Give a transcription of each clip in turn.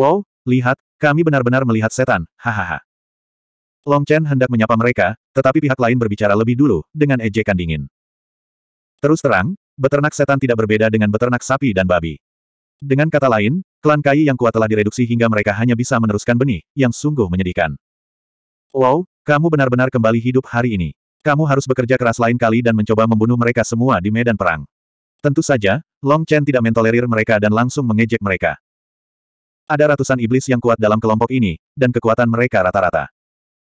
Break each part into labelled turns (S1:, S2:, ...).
S1: Wow, lihat, kami benar-benar melihat setan, hahaha. Long Chen hendak menyapa mereka, tetapi pihak lain berbicara lebih dulu, dengan ejekan dingin. Terus terang, beternak setan tidak berbeda dengan beternak sapi dan babi. Dengan kata lain, klan Kai yang kuat telah direduksi hingga mereka hanya bisa meneruskan benih, yang sungguh menyedihkan. Wow, kamu benar-benar kembali hidup hari ini. Kamu harus bekerja keras lain kali dan mencoba membunuh mereka semua di medan perang. Tentu saja, Long Chen tidak mentolerir mereka dan langsung mengejek mereka. Ada ratusan iblis yang kuat dalam kelompok ini, dan kekuatan mereka rata-rata.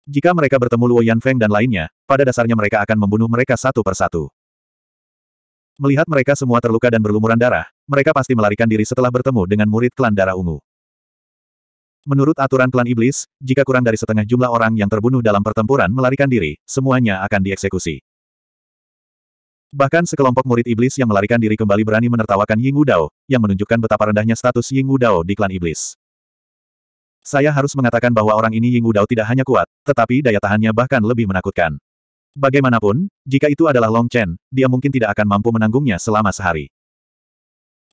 S1: Jika mereka bertemu Luo Yanfeng dan lainnya, pada dasarnya mereka akan membunuh mereka satu persatu. Melihat mereka semua terluka dan berlumuran darah, mereka pasti melarikan diri setelah bertemu dengan murid klan darah ungu. Menurut aturan klan iblis, jika kurang dari setengah jumlah orang yang terbunuh dalam pertempuran melarikan diri, semuanya akan dieksekusi. Bahkan sekelompok murid iblis yang melarikan diri kembali berani menertawakan Ying Wu Dao, yang menunjukkan betapa rendahnya status Ying Wu Dao di klan iblis. Saya harus mengatakan bahwa orang ini Ying Wudao tidak hanya kuat, tetapi daya tahannya bahkan lebih menakutkan. Bagaimanapun, jika itu adalah Long Chen, dia mungkin tidak akan mampu menanggungnya selama sehari.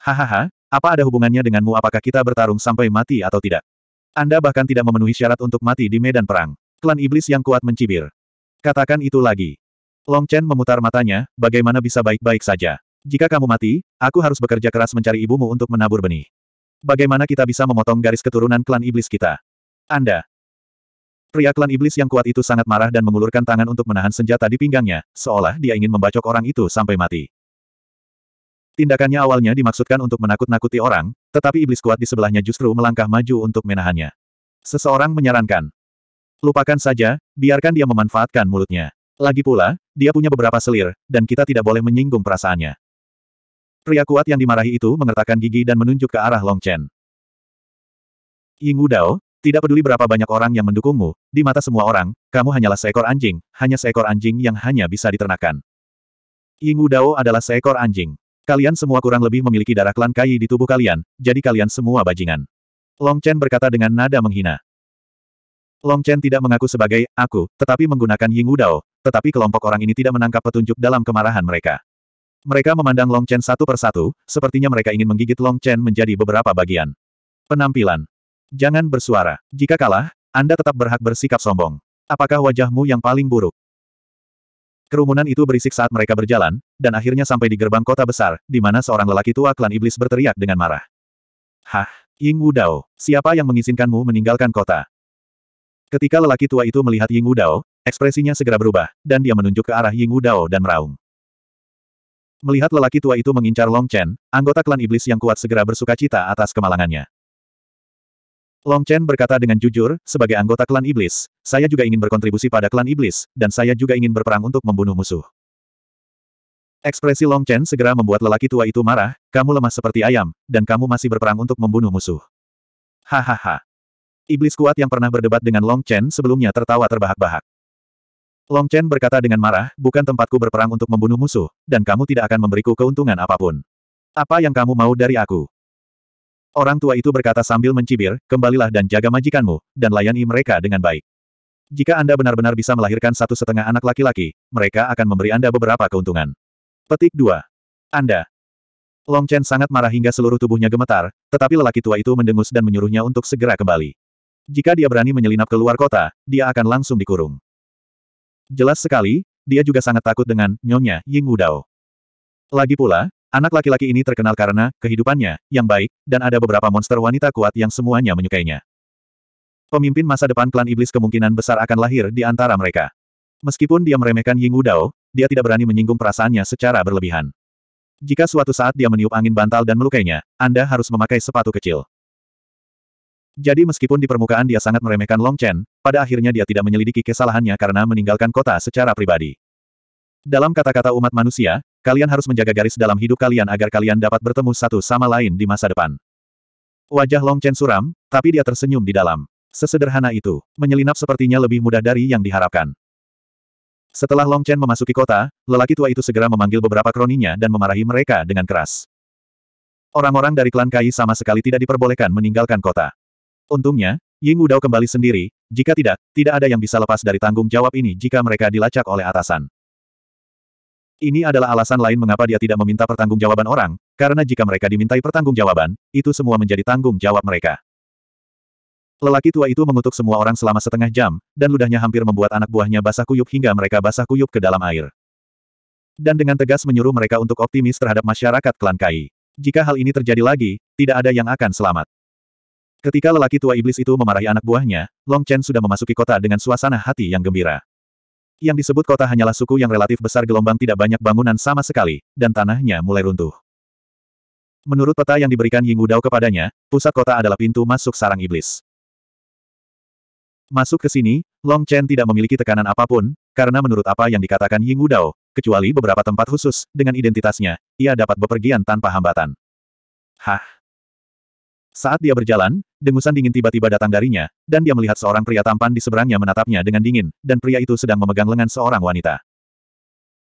S1: Hahaha, apa ada hubungannya denganmu apakah kita bertarung sampai mati atau tidak? Anda bahkan tidak memenuhi syarat untuk mati di medan perang. Klan iblis yang kuat mencibir. Katakan itu lagi. Long Chen memutar matanya, bagaimana bisa baik-baik saja. Jika kamu mati, aku harus bekerja keras mencari ibumu untuk menabur benih. Bagaimana kita bisa memotong garis keturunan klan iblis kita? Anda. Pria klan iblis yang kuat itu sangat marah dan mengulurkan tangan untuk menahan senjata di pinggangnya, seolah dia ingin membacok orang itu sampai mati. Tindakannya awalnya dimaksudkan untuk menakut-nakuti orang, tetapi iblis kuat di sebelahnya justru melangkah maju untuk menahannya. Seseorang menyarankan. Lupakan saja, biarkan dia memanfaatkan mulutnya. Lagi pula, dia punya beberapa selir, dan kita tidak boleh menyinggung perasaannya. Pria kuat yang dimarahi itu mengertakkan gigi dan menunjuk ke arah Long Chen. Ying Wu Dao, tidak peduli berapa banyak orang yang mendukungmu, di mata semua orang, kamu hanyalah seekor anjing, hanya seekor anjing yang hanya bisa diternakan. Ying Wu Dao adalah seekor anjing. Kalian semua kurang lebih memiliki darah klan Kai di tubuh kalian, jadi kalian semua bajingan. Long Chen berkata dengan nada menghina. Long Chen tidak mengaku sebagai aku, tetapi menggunakan Ying Wu Dao, tetapi kelompok orang ini tidak menangkap petunjuk dalam kemarahan mereka. Mereka memandang Long Chen satu persatu, sepertinya mereka ingin menggigit Long Chen menjadi beberapa bagian. Penampilan. Jangan bersuara. Jika kalah, Anda tetap berhak bersikap sombong. Apakah wajahmu yang paling buruk? Kerumunan itu berisik saat mereka berjalan, dan akhirnya sampai di gerbang kota besar, di mana seorang lelaki tua klan iblis berteriak dengan marah. Hah, Ying Wu Dao. siapa yang mengizinkanmu meninggalkan kota? Ketika lelaki tua itu melihat Ying Wu Dao, ekspresinya segera berubah, dan dia menunjuk ke arah Ying Wu Dao dan meraung. Melihat lelaki tua itu mengincar Long Chen, anggota klan iblis yang kuat segera bersuka cita atas kemalangannya. Long Chen berkata dengan jujur, sebagai anggota klan iblis, saya juga ingin berkontribusi pada klan iblis, dan saya juga ingin berperang untuk membunuh musuh. Ekspresi Long Chen segera membuat lelaki tua itu marah, kamu lemah seperti ayam, dan kamu masih berperang untuk membunuh musuh. Hahaha. Iblis kuat yang pernah berdebat dengan Long Chen sebelumnya tertawa terbahak-bahak. Long Chen berkata dengan marah, bukan tempatku berperang untuk membunuh musuh, dan kamu tidak akan memberiku keuntungan apapun. Apa yang kamu mau dari aku? Orang tua itu berkata sambil mencibir, kembalilah dan jaga majikanmu, dan layani mereka dengan baik. Jika Anda benar-benar bisa melahirkan satu setengah anak laki-laki, mereka akan memberi Anda beberapa keuntungan. Petik 2. Anda. Long Chen sangat marah hingga seluruh tubuhnya gemetar, tetapi lelaki tua itu mendengus dan menyuruhnya untuk segera kembali. Jika dia berani menyelinap keluar kota, dia akan langsung dikurung. Jelas sekali, dia juga sangat takut dengan Nyonya Ying Wudao. Lagi pula, anak laki-laki ini terkenal karena kehidupannya yang baik, dan ada beberapa monster wanita kuat yang semuanya menyukainya. Pemimpin masa depan klan iblis kemungkinan besar akan lahir di antara mereka. Meskipun dia meremehkan Ying Wudao, dia tidak berani menyinggung perasaannya secara berlebihan. Jika suatu saat dia meniup angin bantal dan melukainya, Anda harus memakai sepatu kecil. Jadi meskipun di permukaan dia sangat meremehkan Long Chen, pada akhirnya dia tidak menyelidiki kesalahannya karena meninggalkan kota secara pribadi. Dalam kata-kata umat manusia, kalian harus menjaga garis dalam hidup kalian agar kalian dapat bertemu satu sama lain di masa depan. Wajah Long Chen suram, tapi dia tersenyum di dalam. Sesederhana itu, menyelinap sepertinya lebih mudah dari yang diharapkan. Setelah Long Chen memasuki kota, lelaki tua itu segera memanggil beberapa kroninya dan memarahi mereka dengan keras. Orang-orang dari klan Kai sama sekali tidak diperbolehkan meninggalkan kota. Untungnya, Ying Wudao kembali sendiri, jika tidak, tidak ada yang bisa lepas dari tanggung jawab ini jika mereka dilacak oleh atasan. Ini adalah alasan lain mengapa dia tidak meminta pertanggungjawaban orang, karena jika mereka dimintai pertanggungjawaban, itu semua menjadi tanggung jawab mereka. Lelaki tua itu mengutuk semua orang selama setengah jam, dan ludahnya hampir membuat anak buahnya basah kuyup hingga mereka basah kuyup ke dalam air. Dan dengan tegas menyuruh mereka untuk optimis terhadap masyarakat klan Kai. Jika hal ini terjadi lagi, tidak ada yang akan selamat. Ketika lelaki tua iblis itu memarahi anak buahnya, Long Chen sudah memasuki kota dengan suasana hati yang gembira. Yang disebut kota hanyalah suku yang relatif besar gelombang tidak banyak bangunan sama sekali, dan tanahnya mulai runtuh. Menurut peta yang diberikan Ying Udao kepadanya, pusat kota adalah pintu masuk sarang iblis. Masuk ke sini, Long Chen tidak memiliki tekanan apapun, karena menurut apa yang dikatakan Ying Udao, kecuali beberapa tempat khusus, dengan identitasnya, ia dapat bepergian tanpa hambatan. Hah? Saat dia berjalan, dengusan dingin tiba-tiba datang darinya, dan dia melihat seorang pria tampan di seberangnya menatapnya dengan dingin, dan pria itu sedang memegang lengan seorang wanita.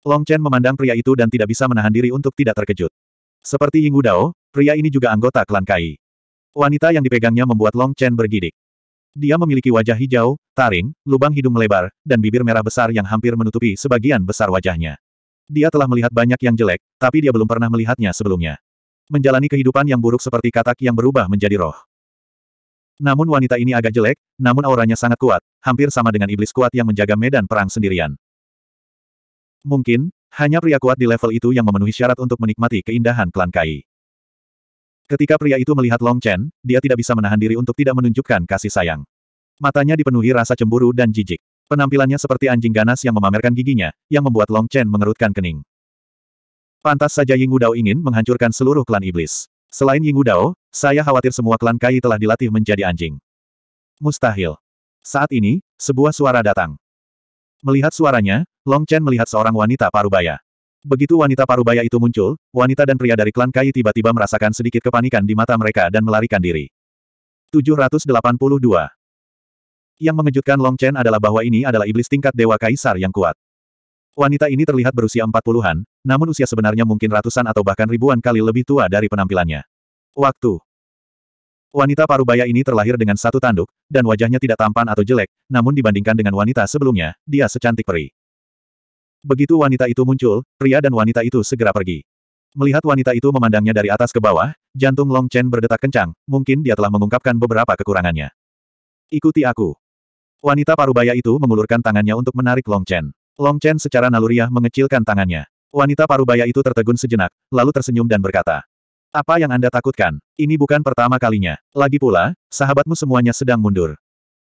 S1: Long Chen memandang pria itu dan tidak bisa menahan diri untuk tidak terkejut. Seperti Ying Dao, pria ini juga anggota klan Kai. Wanita yang dipegangnya membuat Long Chen bergidik. Dia memiliki wajah hijau, taring, lubang hidung melebar, dan bibir merah besar yang hampir menutupi sebagian besar wajahnya. Dia telah melihat banyak yang jelek, tapi dia belum pernah melihatnya sebelumnya menjalani kehidupan yang buruk seperti katak yang berubah menjadi roh. Namun wanita ini agak jelek, namun auranya sangat kuat, hampir sama dengan iblis kuat yang menjaga medan perang sendirian. Mungkin, hanya pria kuat di level itu yang memenuhi syarat untuk menikmati keindahan klan Kai. Ketika pria itu melihat Long Chen, dia tidak bisa menahan diri untuk tidak menunjukkan kasih sayang. Matanya dipenuhi rasa cemburu dan jijik. Penampilannya seperti anjing ganas yang memamerkan giginya, yang membuat Long Chen mengerutkan kening. Pantas saja Ying Dao ingin menghancurkan seluruh klan iblis. Selain Ying Dao, saya khawatir semua klan Kai telah dilatih menjadi anjing. Mustahil. Saat ini, sebuah suara datang. Melihat suaranya, Long Chen melihat seorang wanita parubaya. Begitu wanita parubaya itu muncul, wanita dan pria dari klan Kai tiba-tiba merasakan sedikit kepanikan di mata mereka dan melarikan diri. 782 Yang mengejutkan Long Chen adalah bahwa ini adalah iblis tingkat Dewa Kaisar yang kuat. Wanita ini terlihat berusia empat puluhan, namun usia sebenarnya mungkin ratusan atau bahkan ribuan kali lebih tua dari penampilannya. Waktu. Wanita parubaya ini terlahir dengan satu tanduk, dan wajahnya tidak tampan atau jelek, namun dibandingkan dengan wanita sebelumnya, dia secantik peri. Begitu wanita itu muncul, pria dan wanita itu segera pergi. Melihat wanita itu memandangnya dari atas ke bawah, jantung Long Chen berdetak kencang, mungkin dia telah mengungkapkan beberapa kekurangannya. Ikuti aku. Wanita parubaya itu mengulurkan tangannya untuk menarik Long Chen. Long Chen secara naluriah mengecilkan tangannya. Wanita parubaya itu tertegun sejenak, lalu tersenyum dan berkata. Apa yang Anda takutkan? Ini bukan pertama kalinya. Lagi pula, sahabatmu semuanya sedang mundur.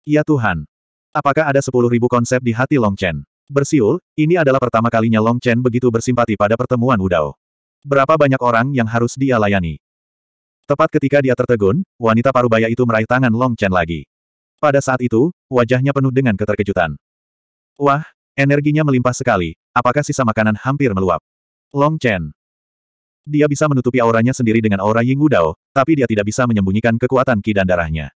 S1: Ya Tuhan. Apakah ada sepuluh ribu konsep di hati Long Chen? Bersiul, ini adalah pertama kalinya Long Chen begitu bersimpati pada pertemuan Udao. Berapa banyak orang yang harus dia layani? Tepat ketika dia tertegun, wanita parubaya itu meraih tangan Long Chen lagi. Pada saat itu, wajahnya penuh dengan keterkejutan. Wah, Energinya melimpah sekali, apakah sisa makanan hampir meluap? Long Chen. Dia bisa menutupi auranya sendiri dengan aura Ying Wudao, tapi dia tidak bisa menyembunyikan kekuatan ki dan darahnya.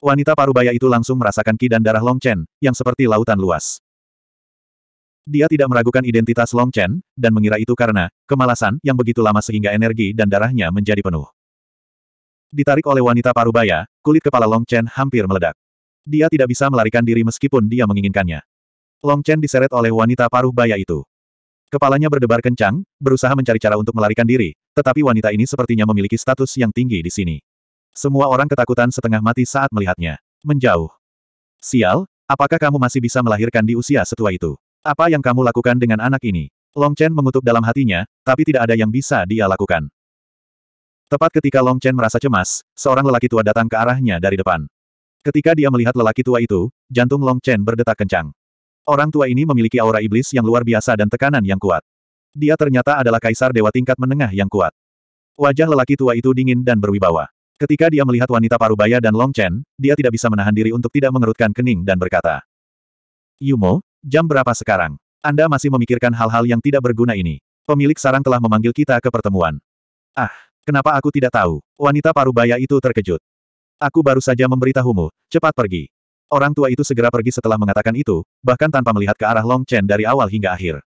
S1: Wanita parubaya itu langsung merasakan ki dan darah Long Chen, yang seperti lautan luas. Dia tidak meragukan identitas Long Chen, dan mengira itu karena kemalasan yang begitu lama sehingga energi dan darahnya menjadi penuh. Ditarik oleh wanita parubaya, kulit kepala Long Chen hampir meledak. Dia tidak bisa melarikan diri meskipun dia menginginkannya. Long Chen diseret oleh wanita paruh baya itu. Kepalanya berdebar kencang, berusaha mencari cara untuk melarikan diri, tetapi wanita ini sepertinya memiliki status yang tinggi di sini. Semua orang ketakutan setengah mati saat melihatnya. Menjauh. Sial, apakah kamu masih bisa melahirkan di usia setua itu? Apa yang kamu lakukan dengan anak ini? Long Chen mengutuk dalam hatinya, tapi tidak ada yang bisa dia lakukan. Tepat ketika Long Chen merasa cemas, seorang lelaki tua datang ke arahnya dari depan. Ketika dia melihat lelaki tua itu, jantung Long Chen berdetak kencang. Orang tua ini memiliki aura iblis yang luar biasa dan tekanan yang kuat. Dia ternyata adalah kaisar dewa tingkat menengah yang kuat. Wajah lelaki tua itu dingin dan berwibawa. Ketika dia melihat wanita parubaya dan Long Chen, dia tidak bisa menahan diri untuk tidak mengerutkan kening dan berkata. Yumo, jam berapa sekarang? Anda masih memikirkan hal-hal yang tidak berguna ini. Pemilik sarang telah memanggil kita ke pertemuan. Ah, kenapa aku tidak tahu? Wanita parubaya itu terkejut. Aku baru saja memberitahumu, cepat pergi. Orang tua itu segera pergi setelah mengatakan itu, bahkan tanpa melihat ke arah Long Chen dari awal hingga akhir.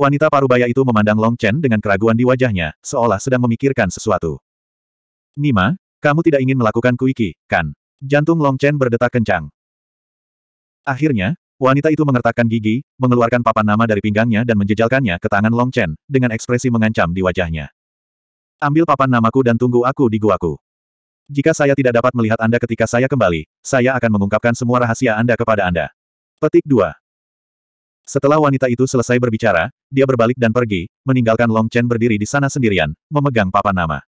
S1: Wanita parubaya itu memandang Long Chen dengan keraguan di wajahnya, seolah sedang memikirkan sesuatu. Nima, kamu tidak ingin melakukan kuiki, kan? Jantung Long Chen berdetak kencang. Akhirnya, wanita itu mengertakkan gigi, mengeluarkan papan nama dari pinggangnya dan menjejalkannya ke tangan Long Chen, dengan ekspresi mengancam di wajahnya. Ambil papan namaku dan tunggu aku di guaku. Jika saya tidak dapat melihat Anda ketika saya kembali, saya akan mengungkapkan semua rahasia Anda kepada Anda. Petik 2. Setelah wanita itu selesai berbicara, dia berbalik dan pergi, meninggalkan Long Chen berdiri di sana sendirian, memegang papan nama.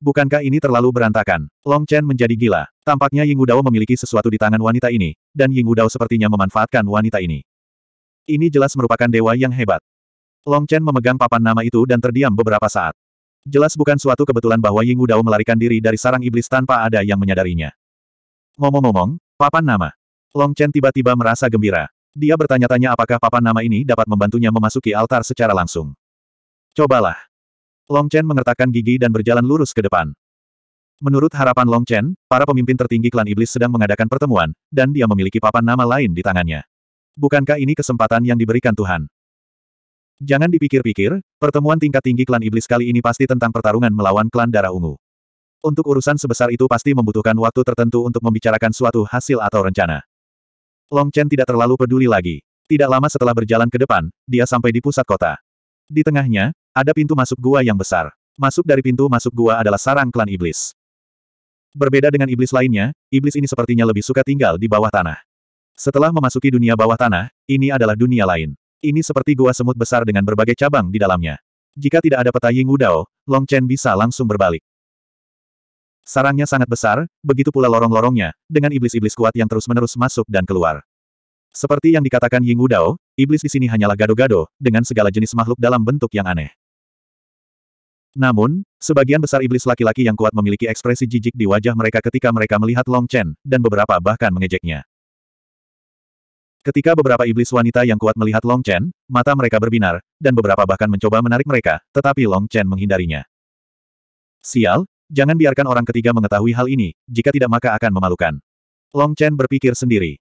S1: Bukankah ini terlalu berantakan? Long Chen menjadi gila. Tampaknya Ying Udao memiliki sesuatu di tangan wanita ini, dan Ying Udao sepertinya memanfaatkan wanita ini. Ini jelas merupakan dewa yang hebat. Long Chen memegang papan nama itu dan terdiam beberapa saat. Jelas bukan suatu kebetulan bahwa Ying Wudao melarikan diri dari sarang iblis tanpa ada yang menyadarinya. Ngomong-ngomong, papan nama. Long Chen tiba-tiba merasa gembira. Dia bertanya-tanya apakah papan nama ini dapat membantunya memasuki altar secara langsung. Cobalah. Long Chen mengertakkan gigi dan berjalan lurus ke depan. Menurut harapan Long Chen, para pemimpin tertinggi klan iblis sedang mengadakan pertemuan, dan dia memiliki papan nama lain di tangannya. Bukankah ini kesempatan yang diberikan Tuhan? Jangan dipikir-pikir, pertemuan tingkat tinggi klan iblis kali ini pasti tentang pertarungan melawan klan darah ungu. Untuk urusan sebesar itu pasti membutuhkan waktu tertentu untuk membicarakan suatu hasil atau rencana. Long Chen tidak terlalu peduli lagi. Tidak lama setelah berjalan ke depan, dia sampai di pusat kota. Di tengahnya, ada pintu masuk gua yang besar. Masuk dari pintu masuk gua adalah sarang klan iblis. Berbeda dengan iblis lainnya, iblis ini sepertinya lebih suka tinggal di bawah tanah. Setelah memasuki dunia bawah tanah, ini adalah dunia lain. Ini seperti gua semut besar dengan berbagai cabang di dalamnya. Jika tidak ada peta Ying Wudao, Long Chen bisa langsung berbalik. Sarangnya sangat besar, begitu pula lorong-lorongnya, dengan iblis-iblis kuat yang terus-menerus masuk dan keluar. Seperti yang dikatakan Ying Wudao, iblis di sini hanyalah gado-gado, dengan segala jenis makhluk dalam bentuk yang aneh. Namun, sebagian besar iblis laki-laki yang kuat memiliki ekspresi jijik di wajah mereka ketika mereka melihat Long Chen, dan beberapa bahkan mengejeknya. Ketika beberapa iblis wanita yang kuat melihat Long Chen, mata mereka berbinar, dan beberapa bahkan mencoba menarik mereka, tetapi Long Chen menghindarinya. Sial, jangan biarkan orang ketiga mengetahui hal ini, jika tidak maka akan memalukan. Long Chen berpikir sendiri.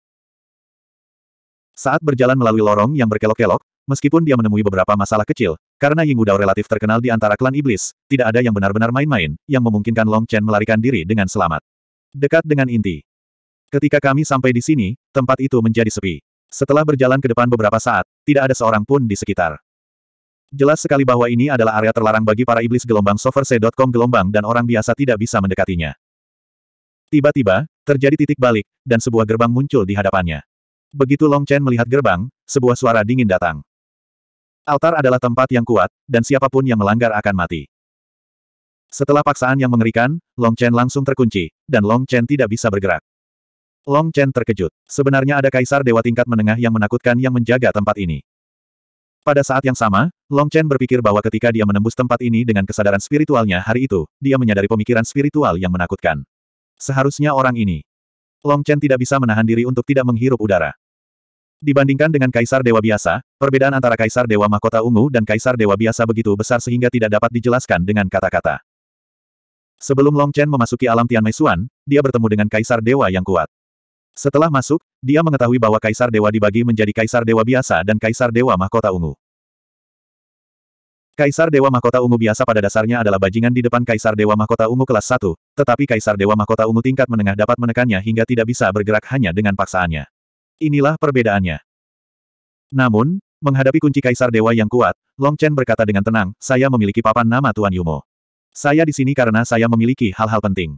S1: Saat berjalan melalui lorong yang berkelok-kelok, meskipun dia menemui beberapa masalah kecil, karena Ying Udao relatif terkenal di antara klan iblis, tidak ada yang benar-benar main-main, yang memungkinkan Long Chen melarikan diri dengan selamat. Dekat dengan inti. Ketika kami sampai di sini, tempat itu menjadi sepi. Setelah berjalan ke depan beberapa saat, tidak ada seorang pun di sekitar. Jelas sekali bahwa ini adalah area terlarang bagi para iblis gelombang soverse.com gelombang dan orang biasa tidak bisa mendekatinya. Tiba-tiba, terjadi titik balik, dan sebuah gerbang muncul di hadapannya. Begitu Long Chen melihat gerbang, sebuah suara dingin datang. Altar adalah tempat yang kuat, dan siapapun yang melanggar akan mati. Setelah paksaan yang mengerikan, Long Chen langsung terkunci, dan Long Chen tidak bisa bergerak. Long Chen terkejut. Sebenarnya ada kaisar dewa tingkat menengah yang menakutkan yang menjaga tempat ini. Pada saat yang sama, Long Chen berpikir bahwa ketika dia menembus tempat ini dengan kesadaran spiritualnya hari itu, dia menyadari pemikiran spiritual yang menakutkan. Seharusnya orang ini. Long Chen tidak bisa menahan diri untuk tidak menghirup udara. Dibandingkan dengan kaisar dewa biasa, perbedaan antara kaisar dewa mahkota ungu dan kaisar dewa biasa begitu besar sehingga tidak dapat dijelaskan dengan kata-kata. Sebelum Long Chen memasuki alam Tian Meisuan, dia bertemu dengan kaisar dewa yang kuat. Setelah masuk, dia mengetahui bahwa Kaisar Dewa dibagi menjadi Kaisar Dewa Biasa dan Kaisar Dewa Mahkota Ungu. Kaisar Dewa Mahkota Ungu biasa pada dasarnya adalah bajingan di depan Kaisar Dewa Mahkota Ungu kelas 1, tetapi Kaisar Dewa Mahkota Ungu tingkat menengah dapat menekannya hingga tidak bisa bergerak hanya dengan paksaannya. Inilah perbedaannya. Namun, menghadapi kunci Kaisar Dewa yang kuat, Long Chen berkata dengan tenang, saya memiliki papan nama Tuan Yumo. Saya di sini karena saya memiliki hal-hal penting.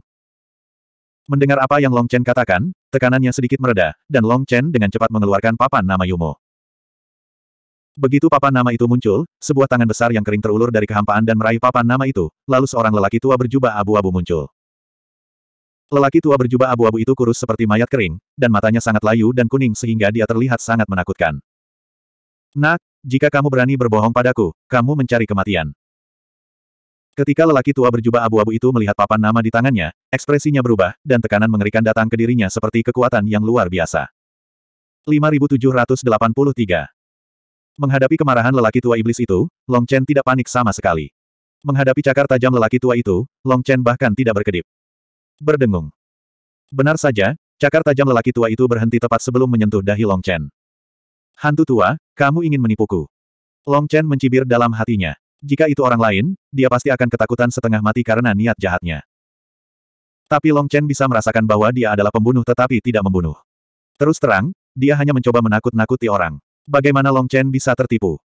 S1: Mendengar apa yang Long Chen katakan, Tekanannya sedikit mereda, dan Long Chen dengan cepat mengeluarkan papan nama Yumo. Begitu papan nama itu muncul, sebuah tangan besar yang kering terulur dari kehampaan dan meraih papan nama itu, lalu seorang lelaki tua berjubah abu-abu muncul. Lelaki tua berjubah abu-abu itu kurus seperti mayat kering, dan matanya sangat layu dan kuning sehingga dia terlihat sangat menakutkan. Nak, jika kamu berani berbohong padaku, kamu mencari kematian. Ketika lelaki tua berjubah abu-abu itu melihat papan nama di tangannya, ekspresinya berubah, dan tekanan mengerikan datang ke dirinya seperti kekuatan yang luar biasa. 5783 Menghadapi kemarahan lelaki tua iblis itu, Long Chen tidak panik sama sekali. Menghadapi cakar tajam lelaki tua itu, Long Chen bahkan tidak berkedip. Berdengung. Benar saja, cakar tajam lelaki tua itu berhenti tepat sebelum menyentuh dahi Long Chen. Hantu tua, kamu ingin menipuku. Long Chen mencibir dalam hatinya. Jika itu orang lain, dia pasti akan ketakutan setengah mati karena niat jahatnya. Tapi Long Chen bisa merasakan bahwa dia adalah pembunuh tetapi tidak membunuh. Terus terang, dia hanya mencoba menakut-nakuti orang. Bagaimana Long Chen bisa tertipu?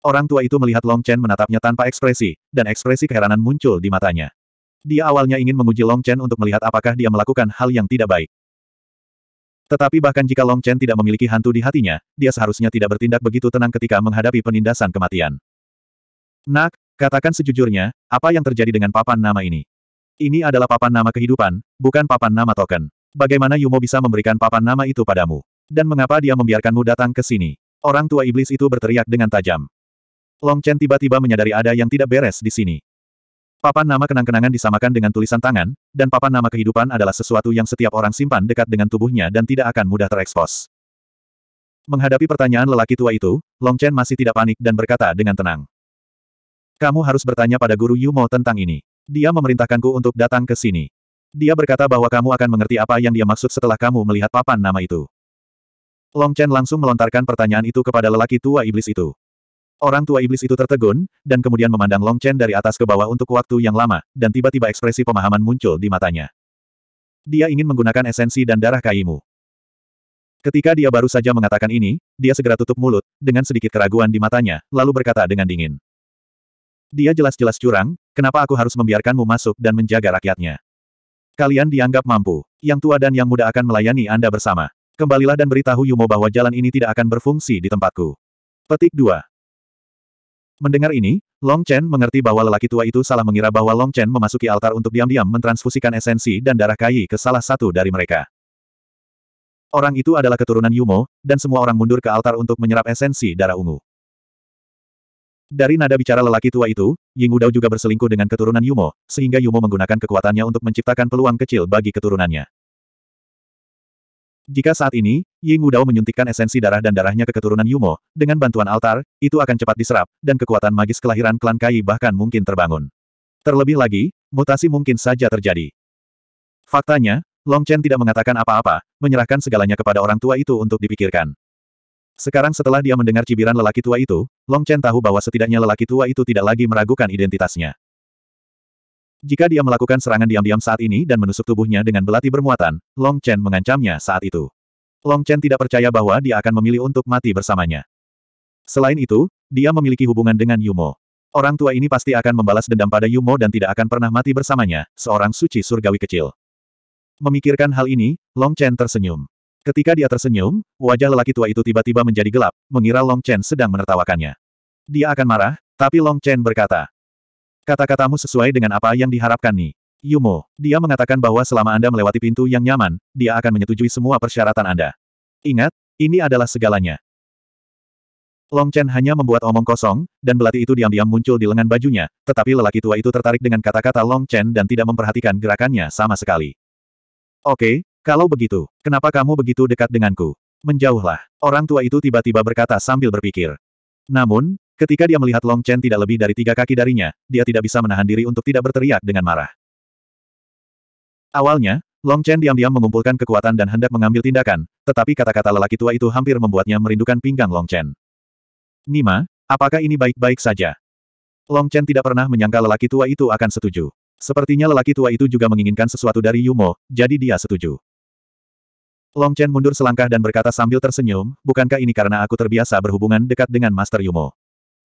S1: Orang tua itu melihat Long Chen menatapnya tanpa ekspresi, dan ekspresi keheranan muncul di matanya. Dia awalnya ingin menguji Long Chen untuk melihat apakah dia melakukan hal yang tidak baik. Tetapi bahkan jika Long Chen tidak memiliki hantu di hatinya, dia seharusnya tidak bertindak begitu tenang ketika menghadapi penindasan kematian. Nak, katakan sejujurnya, apa yang terjadi dengan papan nama ini? Ini adalah papan nama kehidupan, bukan papan nama token. Bagaimana Yumo bisa memberikan papan nama itu padamu? Dan mengapa dia membiarkanmu datang ke sini? Orang tua iblis itu berteriak dengan tajam. Long Chen tiba-tiba menyadari ada yang tidak beres di sini. Papan nama kenang-kenangan disamakan dengan tulisan tangan, dan papan nama kehidupan adalah sesuatu yang setiap orang simpan dekat dengan tubuhnya dan tidak akan mudah terekspos. Menghadapi pertanyaan lelaki tua itu, Long Chen masih tidak panik dan berkata dengan tenang. Kamu harus bertanya pada Guru Yumo tentang ini. Dia memerintahkanku untuk datang ke sini. Dia berkata bahwa kamu akan mengerti apa yang dia maksud setelah kamu melihat papan nama itu. Long Chen langsung melontarkan pertanyaan itu kepada lelaki tua iblis itu. Orang tua iblis itu tertegun, dan kemudian memandang Long Chen dari atas ke bawah untuk waktu yang lama, dan tiba-tiba ekspresi pemahaman muncul di matanya. Dia ingin menggunakan esensi dan darah kaimu. Ketika dia baru saja mengatakan ini, dia segera tutup mulut, dengan sedikit keraguan di matanya, lalu berkata dengan dingin. Dia jelas-jelas curang, kenapa aku harus membiarkanmu masuk dan menjaga rakyatnya? Kalian dianggap mampu. Yang tua dan yang muda akan melayani Anda bersama. Kembalilah dan beritahu Yumo bahwa jalan ini tidak akan berfungsi di tempatku. Petik 2. Mendengar ini, Long Chen mengerti bahwa lelaki tua itu salah mengira bahwa Long Chen memasuki altar untuk diam-diam mentransfusikan esensi dan darah Kai ke salah satu dari mereka. Orang itu adalah keturunan Yumo, dan semua orang mundur ke altar untuk menyerap esensi darah ungu. Dari nada bicara lelaki tua itu, Ying Udao juga berselingkuh dengan keturunan Yumo, sehingga Yumo menggunakan kekuatannya untuk menciptakan peluang kecil bagi keturunannya. Jika saat ini, Ying Udao menyuntikkan esensi darah dan darahnya ke keturunan Yumo, dengan bantuan altar, itu akan cepat diserap, dan kekuatan magis kelahiran klan Kai bahkan mungkin terbangun. Terlebih lagi, mutasi mungkin saja terjadi. Faktanya, Long Chen tidak mengatakan apa-apa, menyerahkan segalanya kepada orang tua itu untuk dipikirkan. Sekarang setelah dia mendengar cibiran lelaki tua itu, Long Chen tahu bahwa setidaknya lelaki tua itu tidak lagi meragukan identitasnya. Jika dia melakukan serangan diam-diam saat ini dan menusuk tubuhnya dengan belati bermuatan, Long Chen mengancamnya saat itu. Long Chen tidak percaya bahwa dia akan memilih untuk mati bersamanya. Selain itu, dia memiliki hubungan dengan Yumo. Orang tua ini pasti akan membalas dendam pada Yumo dan tidak akan pernah mati bersamanya, seorang suci surgawi kecil. Memikirkan hal ini, Long Chen tersenyum. Ketika dia tersenyum, wajah lelaki tua itu tiba-tiba menjadi gelap, mengira Long Chen sedang menertawakannya. Dia akan marah, tapi Long Chen berkata, Kata-katamu sesuai dengan apa yang diharapkan nih. Yumo, dia mengatakan bahwa selama Anda melewati pintu yang nyaman, dia akan menyetujui semua persyaratan Anda. Ingat, ini adalah segalanya. Long Chen hanya membuat omong kosong, dan belati itu diam-diam muncul di lengan bajunya, tetapi lelaki tua itu tertarik dengan kata-kata Long Chen dan tidak memperhatikan gerakannya sama sekali. Oke, kalau begitu, kenapa kamu begitu dekat denganku? Menjauhlah. Orang tua itu tiba-tiba berkata sambil berpikir. Namun, ketika dia melihat Long Chen tidak lebih dari tiga kaki darinya, dia tidak bisa menahan diri untuk tidak berteriak dengan marah. Awalnya, Long Chen diam-diam mengumpulkan kekuatan dan hendak mengambil tindakan, tetapi kata-kata lelaki tua itu hampir membuatnya merindukan pinggang Long Chen. Nima, apakah ini baik-baik saja? Long Chen tidak pernah menyangka lelaki tua itu akan setuju. Sepertinya lelaki tua itu juga menginginkan sesuatu dari Yumo, jadi dia setuju. Long Chen mundur selangkah dan berkata sambil tersenyum, bukankah ini karena aku terbiasa berhubungan dekat dengan Master Yumo?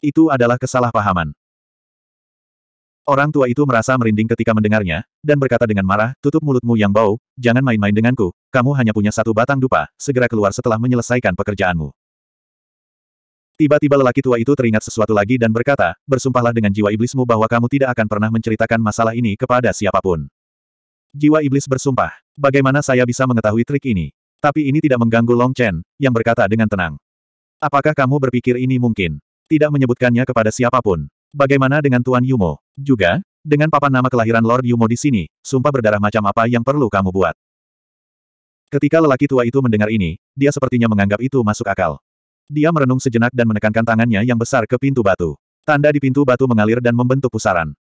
S1: Itu adalah kesalahpahaman. Orang tua itu merasa merinding ketika mendengarnya, dan berkata dengan marah, tutup mulutmu yang bau, jangan main-main denganku, kamu hanya punya satu batang dupa, segera keluar setelah menyelesaikan pekerjaanmu. Tiba-tiba lelaki tua itu teringat sesuatu lagi dan berkata, bersumpahlah dengan jiwa iblismu bahwa kamu tidak akan pernah menceritakan masalah ini kepada siapapun. Jiwa iblis bersumpah, bagaimana saya bisa mengetahui trik ini? Tapi ini tidak mengganggu Long Chen, yang berkata dengan tenang. Apakah kamu berpikir ini mungkin? Tidak menyebutkannya kepada siapapun. Bagaimana dengan Tuan Yumo? Juga, dengan papan nama kelahiran Lord Yumo di sini, sumpah berdarah macam apa yang perlu kamu buat? Ketika lelaki tua itu mendengar ini, dia sepertinya menganggap itu masuk akal. Dia merenung sejenak dan menekankan tangannya yang besar ke pintu batu. Tanda di pintu batu mengalir dan membentuk pusaran.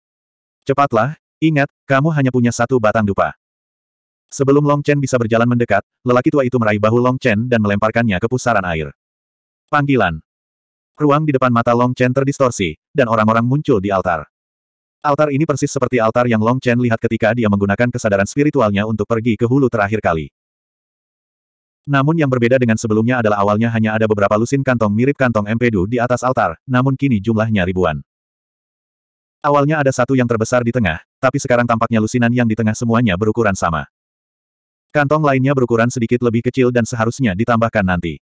S1: Cepatlah, ingat, kamu hanya punya satu batang dupa. Sebelum Long Chen bisa berjalan mendekat, lelaki tua itu meraih bahu Long Chen dan melemparkannya ke pusaran air. Panggilan. Ruang di depan mata Long Chen terdistorsi, dan orang-orang muncul di altar. Altar ini persis seperti altar yang Long Chen lihat ketika dia menggunakan kesadaran spiritualnya untuk pergi ke hulu terakhir kali. Namun yang berbeda dengan sebelumnya adalah awalnya hanya ada beberapa lusin kantong mirip kantong empedu di atas altar, namun kini jumlahnya ribuan. Awalnya ada satu yang terbesar di tengah, tapi sekarang tampaknya lusinan yang di tengah semuanya berukuran sama. Kantong lainnya berukuran sedikit lebih kecil dan seharusnya ditambahkan nanti.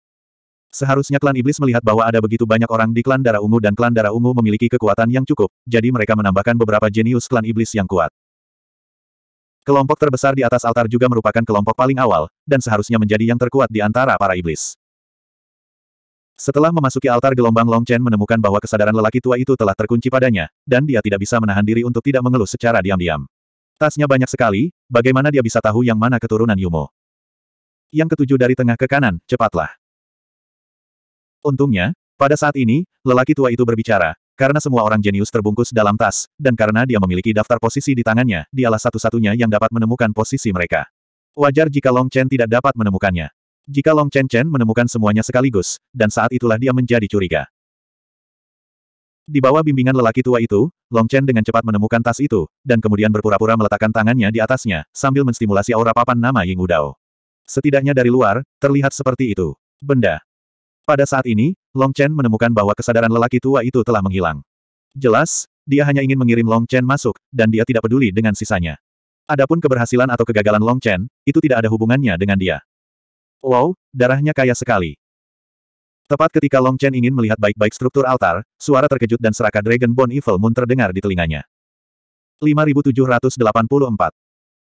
S1: Seharusnya klan iblis melihat bahwa ada begitu banyak orang di klan darah ungu dan klan darah ungu memiliki kekuatan yang cukup, jadi mereka menambahkan beberapa jenius klan iblis yang kuat. Kelompok terbesar di atas altar juga merupakan kelompok paling awal, dan seharusnya menjadi yang terkuat di antara para iblis. Setelah memasuki altar gelombang Long Chen menemukan bahwa kesadaran lelaki tua itu telah terkunci padanya, dan dia tidak bisa menahan diri untuk tidak mengeluh secara diam-diam. Tasnya banyak sekali, bagaimana dia bisa tahu yang mana keturunan Yumo? Yang ketujuh dari tengah ke kanan, cepatlah. Untungnya, pada saat ini, lelaki tua itu berbicara, karena semua orang jenius terbungkus dalam tas, dan karena dia memiliki daftar posisi di tangannya, dialah satu-satunya yang dapat menemukan posisi mereka. Wajar jika Long Chen tidak dapat menemukannya. Jika Long Chen Chen menemukan semuanya sekaligus, dan saat itulah dia menjadi curiga. Di bawah bimbingan lelaki tua itu, Long Chen dengan cepat menemukan tas itu, dan kemudian berpura-pura meletakkan tangannya di atasnya, sambil menstimulasi aura papan nama Ying Udao. Setidaknya dari luar, terlihat seperti itu. Benda. Pada saat ini, Long Chen menemukan bahwa kesadaran lelaki tua itu telah menghilang. Jelas, dia hanya ingin mengirim Long Chen masuk, dan dia tidak peduli dengan sisanya. Adapun keberhasilan atau kegagalan Long Chen, itu tidak ada hubungannya dengan dia. Wow, darahnya kaya sekali. Tepat ketika Long Chen ingin melihat baik-baik struktur altar, suara terkejut dan serakah Dragon Bone Evil Moon terdengar di telinganya. 5784.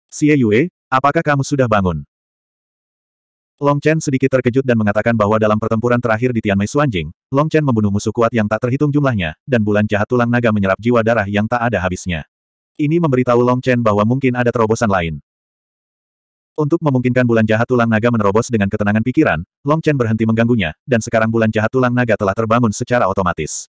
S1: Xie Yue, apakah kamu sudah bangun? Long Chen sedikit terkejut dan mengatakan bahwa dalam pertempuran terakhir di Tianmei Suanjing, Long Chen membunuh musuh kuat yang tak terhitung jumlahnya, dan bulan jahat tulang naga menyerap jiwa darah yang tak ada habisnya. Ini memberitahu Long Chen bahwa mungkin ada terobosan lain. Untuk memungkinkan bulan jahat tulang naga menerobos dengan ketenangan pikiran, Long Chen berhenti mengganggunya, dan sekarang bulan jahat tulang naga telah terbangun secara otomatis.